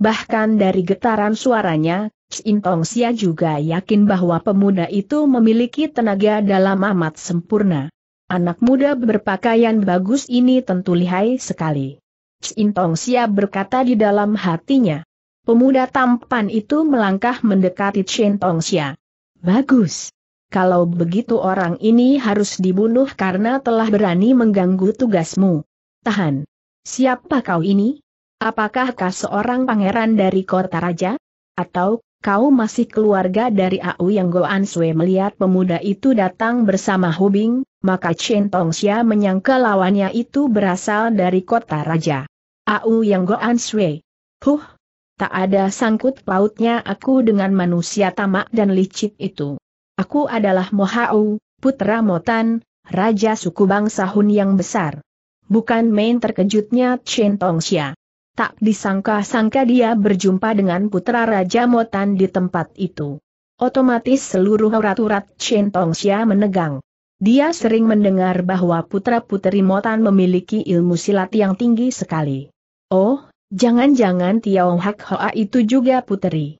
Bahkan dari getaran suaranya, Sintong Xia juga yakin bahwa pemuda itu memiliki tenaga dalam amat sempurna. Anak muda berpakaian bagus ini tentu lihai sekali. Sintong Xia berkata di dalam hatinya. Pemuda tampan itu melangkah mendekati Chen Xia. Bagus. Kalau begitu orang ini harus dibunuh karena telah berani mengganggu tugasmu. Tahan. Siapa kau ini? Apakah kau seorang pangeran dari kota raja? Atau, kau masih keluarga dari Au Yang Goan Sui melihat pemuda itu datang bersama Hubing, maka Chen Tong Xia menyangka lawannya itu berasal dari kota raja. Au Yang Goan Sui. Huh, tak ada sangkut pautnya aku dengan manusia tamak dan licik itu. Aku adalah Mohau, putra Motan, raja suku bangsa Hun yang besar. Bukan main terkejutnya Chen Tongxia. Tak disangka-sangka dia berjumpa dengan putra Raja Motan di tempat itu. Otomatis seluruh urat-urat Chen Tongxia menegang. Dia sering mendengar bahwa putra-putri Motan memiliki ilmu silat yang tinggi sekali. Oh, jangan-jangan Tiao Hak Hoa itu juga putri.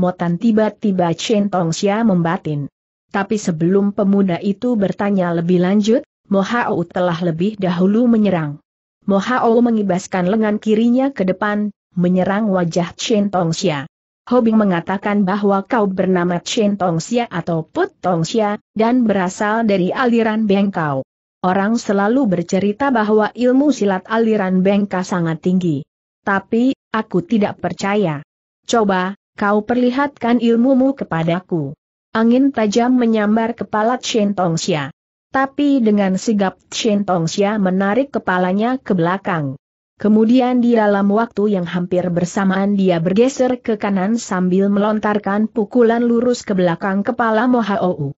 Motan tiba-tiba Chen Tongxia membatin. Tapi sebelum pemuda itu bertanya lebih lanjut, Mohao telah lebih dahulu menyerang. Mohao mengibaskan lengan kirinya ke depan, menyerang wajah Chen Tongxia. Hobing mengatakan bahwa kau bernama Chen Tongxia atau Put Tongxia, dan berasal dari aliran Bengkau. Orang selalu bercerita bahwa ilmu silat aliran Bengka sangat tinggi. Tapi, aku tidak percaya. Coba, kau perlihatkan ilmumu kepadaku. Angin tajam menyambar kepala Chen Tongxia. Tapi dengan sigap Tong Tongxia menarik kepalanya ke belakang. Kemudian di dalam waktu yang hampir bersamaan dia bergeser ke kanan sambil melontarkan pukulan lurus ke belakang kepala Mohao.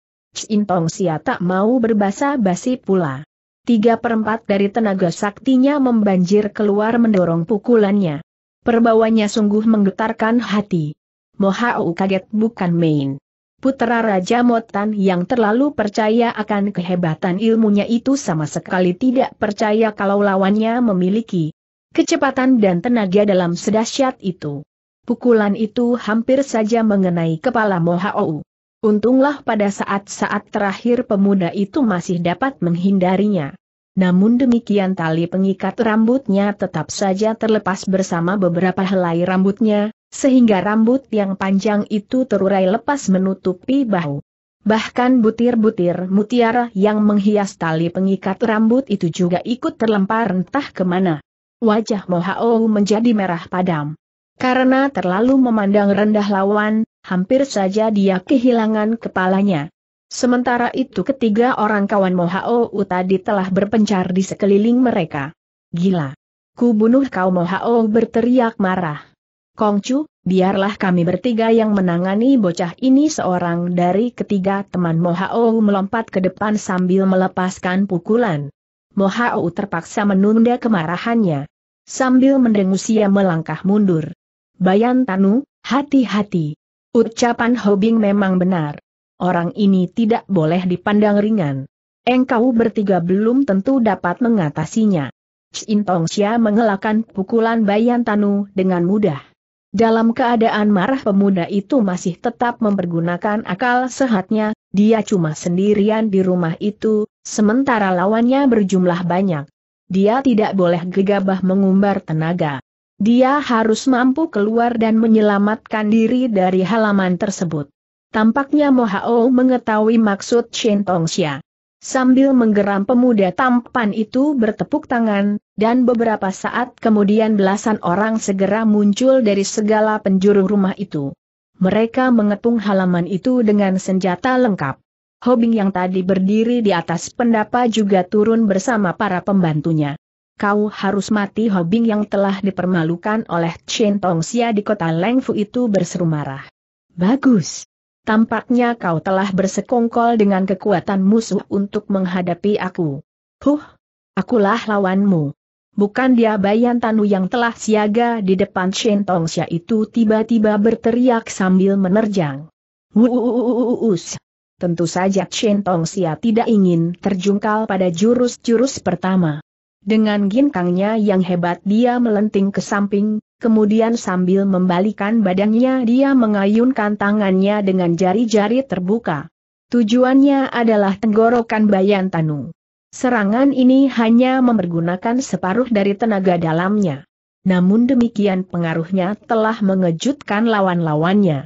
Tong Xia tak mau berbasa-basi pula. Tiga perempat dari tenaga saktinya membanjir keluar mendorong pukulannya. Perbawanya sungguh menggetarkan hati. Mohaou kaget bukan main putra Raja Motan yang terlalu percaya akan kehebatan ilmunya itu sama sekali tidak percaya kalau lawannya memiliki kecepatan dan tenaga dalam sedahsyat itu. Pukulan itu hampir saja mengenai kepala Mohaou. Untunglah pada saat-saat terakhir pemuda itu masih dapat menghindarinya. Namun demikian tali pengikat rambutnya tetap saja terlepas bersama beberapa helai rambutnya, sehingga rambut yang panjang itu terurai lepas menutupi bahu. Bahkan butir-butir mutiara yang menghias tali pengikat rambut itu juga ikut terlempar entah kemana. Wajah Mohao menjadi merah padam. Karena terlalu memandang rendah lawan, hampir saja dia kehilangan kepalanya. Sementara itu ketiga orang kawan Mohao tadi telah berpencar di sekeliling mereka. Gila! Ku bunuh kau Mohao berteriak marah. Kongcu, biarlah kami bertiga yang menangani bocah ini seorang dari ketiga teman Mohao melompat ke depan sambil melepaskan pukulan. Mohao terpaksa menunda kemarahannya. Sambil mendengus ia melangkah mundur. Bayan Tanu, hati-hati. Ucapan Hobing memang benar. Orang ini tidak boleh dipandang ringan. Engkau bertiga belum tentu dapat mengatasinya. Cintong Xia mengelakkan pukulan Bayan Tanu dengan mudah. Dalam keadaan marah pemuda itu masih tetap mempergunakan akal sehatnya, dia cuma sendirian di rumah itu, sementara lawannya berjumlah banyak. Dia tidak boleh gegabah mengumbar tenaga. Dia harus mampu keluar dan menyelamatkan diri dari halaman tersebut. Tampaknya Mohao mengetahui maksud Shen Tongxia. Sambil menggeram pemuda tampan itu bertepuk tangan, dan beberapa saat kemudian belasan orang segera muncul dari segala penjuru rumah itu. Mereka mengepung halaman itu dengan senjata lengkap. Hobing yang tadi berdiri di atas pendapa juga turun bersama para pembantunya. Kau harus mati Hobing yang telah dipermalukan oleh Chen Tongxia di kota Lengfu itu berseru marah. Bagus. Tampaknya kau telah bersekongkol dengan kekuatan musuh untuk menghadapi aku. Huh, akulah lawanmu. Bukan dia Bayan Tanu yang telah siaga di depan Shen Tongxia itu tiba-tiba berteriak sambil menerjang. Wuuuus. Tentu saja Shen Tongxia tidak ingin terjungkal pada jurus-jurus pertama. Dengan ginkangnya yang hebat dia melenting ke samping, kemudian sambil membalikan badannya dia mengayunkan tangannya dengan jari-jari terbuka. Tujuannya adalah tenggorokan Bayan Tanu. Serangan ini hanya mempergunakan separuh dari tenaga dalamnya. Namun demikian pengaruhnya telah mengejutkan lawan-lawannya.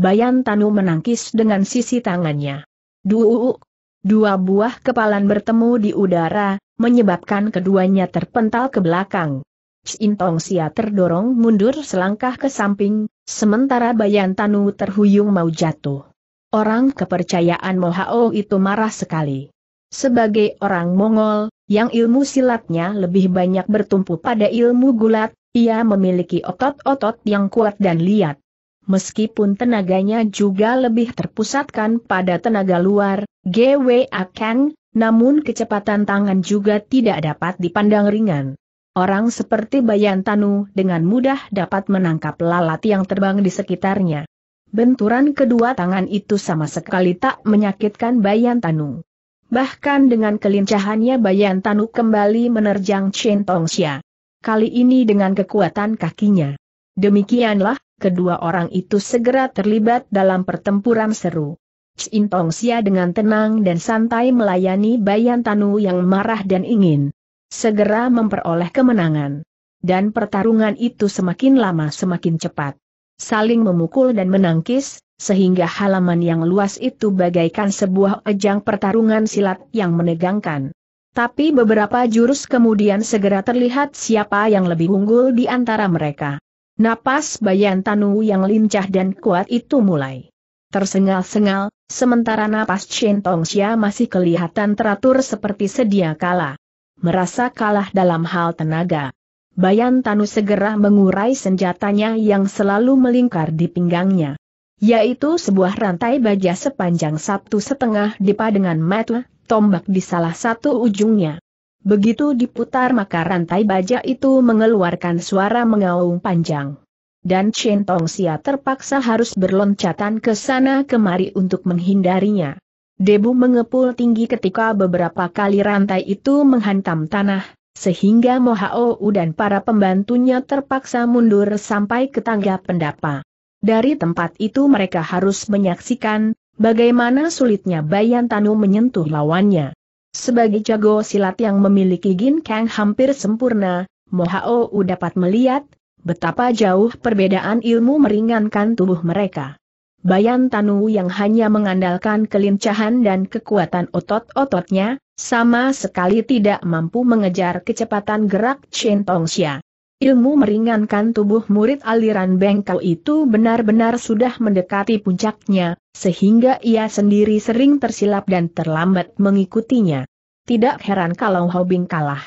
Bayan Tanu menangkis dengan sisi tangannya. Duuk! Dua buah kepalan bertemu di udara, menyebabkan keduanya terpental ke belakang. Sintong Sia terdorong mundur selangkah ke samping, sementara Bayan Tanu terhuyung mau jatuh. Orang kepercayaan Mohao itu marah sekali. Sebagai orang Mongol, yang ilmu silatnya lebih banyak bertumpu pada ilmu gulat, ia memiliki otot-otot yang kuat dan liat. Meskipun tenaganya juga lebih terpusatkan pada tenaga luar, GW akan, namun kecepatan tangan juga tidak dapat dipandang ringan. Orang seperti Bayan Tanu dengan mudah dapat menangkap lalat yang terbang di sekitarnya. Benturan kedua tangan itu sama sekali tak menyakitkan Bayan Tanu. Bahkan dengan kelincahannya Bayan Tanu kembali menerjang Chen Tongxia. Kali ini dengan kekuatan kakinya. Demikianlah, kedua orang itu segera terlibat dalam pertempuran seru. Tong Tongxia dengan tenang dan santai melayani Bayan Tanu yang marah dan ingin segera memperoleh kemenangan. Dan pertarungan itu semakin lama semakin cepat. Saling memukul dan menangkis, sehingga halaman yang luas itu bagaikan sebuah ajang pertarungan silat yang menegangkan. Tapi beberapa jurus kemudian segera terlihat siapa yang lebih unggul di antara mereka. Napas bayan tanu yang lincah dan kuat itu mulai tersengal-sengal, sementara napas chen tong xia masih kelihatan teratur seperti sedia kala merasa kalah dalam hal tenaga. Bayan Tanu segera mengurai senjatanya yang selalu melingkar di pinggangnya. Yaitu sebuah rantai baja sepanjang satu setengah dipa dengan mata, tombak di salah satu ujungnya. Begitu diputar maka rantai baja itu mengeluarkan suara mengaung panjang. Dan Chen Tongxia terpaksa harus berloncatan ke sana kemari untuk menghindarinya. Debu mengepul tinggi ketika beberapa kali rantai itu menghantam tanah, sehingga Mohao dan para pembantunya terpaksa mundur sampai ke tangga pendapa. Dari tempat itu mereka harus menyaksikan, bagaimana sulitnya Bayan Tanu menyentuh lawannya. Sebagai jago silat yang memiliki Gin hampir sempurna, Mohao dapat melihat betapa jauh perbedaan ilmu meringankan tubuh mereka. Bayan Tanu yang hanya mengandalkan kelincahan dan kekuatan otot-ototnya, sama sekali tidak mampu mengejar kecepatan gerak Chen Tongxia. Ilmu meringankan tubuh murid aliran bengkau itu benar-benar sudah mendekati puncaknya, sehingga ia sendiri sering tersilap dan terlambat mengikutinya. Tidak heran kalau Hobing kalah.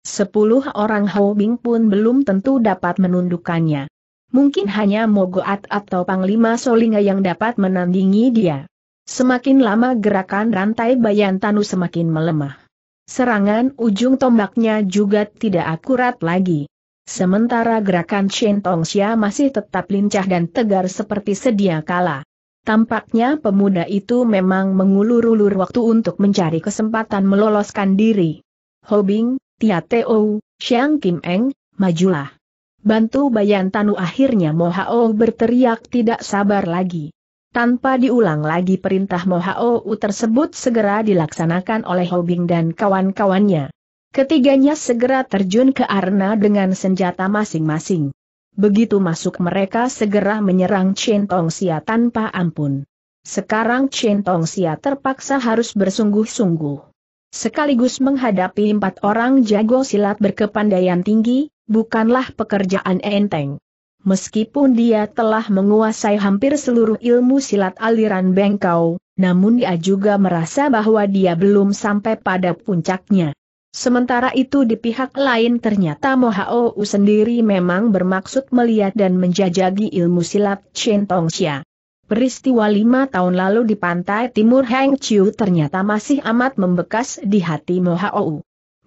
Sepuluh orang Hobing pun belum tentu dapat menundukkannya mungkin hanya Mogoat atau Panglima Solinga yang dapat menandingi dia. Semakin lama gerakan rantai bayan Tanu semakin melemah. Serangan ujung tombaknya juga tidak akurat lagi. Sementara gerakan Shen Xia masih tetap lincah dan tegar seperti sedia kala. Tampaknya pemuda itu memang mengulur-ulur waktu untuk mencari kesempatan meloloskan diri. Hobing, Tia Teo, Xiang Kim Eng, majulah. Bantu Bayan Tanu akhirnya Mohao berteriak tidak sabar lagi. Tanpa diulang lagi perintah Mohao tersebut segera dilaksanakan oleh Hobing dan kawan-kawannya. Ketiganya segera terjun ke arena dengan senjata masing-masing. Begitu masuk mereka segera menyerang Chen Tong Xia tanpa ampun. Sekarang Chen Tong Xia terpaksa harus bersungguh-sungguh. Sekaligus menghadapi empat orang jago silat berkepandaian tinggi, bukanlah pekerjaan enteng. Meskipun dia telah menguasai hampir seluruh ilmu silat aliran Bengkau, namun dia juga merasa bahwa dia belum sampai pada puncaknya. Sementara itu di pihak lain ternyata Mohaou sendiri memang bermaksud melihat dan menjajagi ilmu silat Chen Tongxia. Peristiwa lima tahun lalu di pantai timur Heng Chiu ternyata masih amat membekas di hati Mo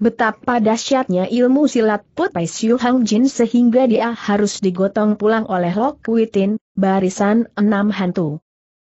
Betapa dahsyatnya ilmu silat Put Pai Siu Hang Jin sehingga dia harus digotong pulang oleh Lok Witin, barisan enam hantu.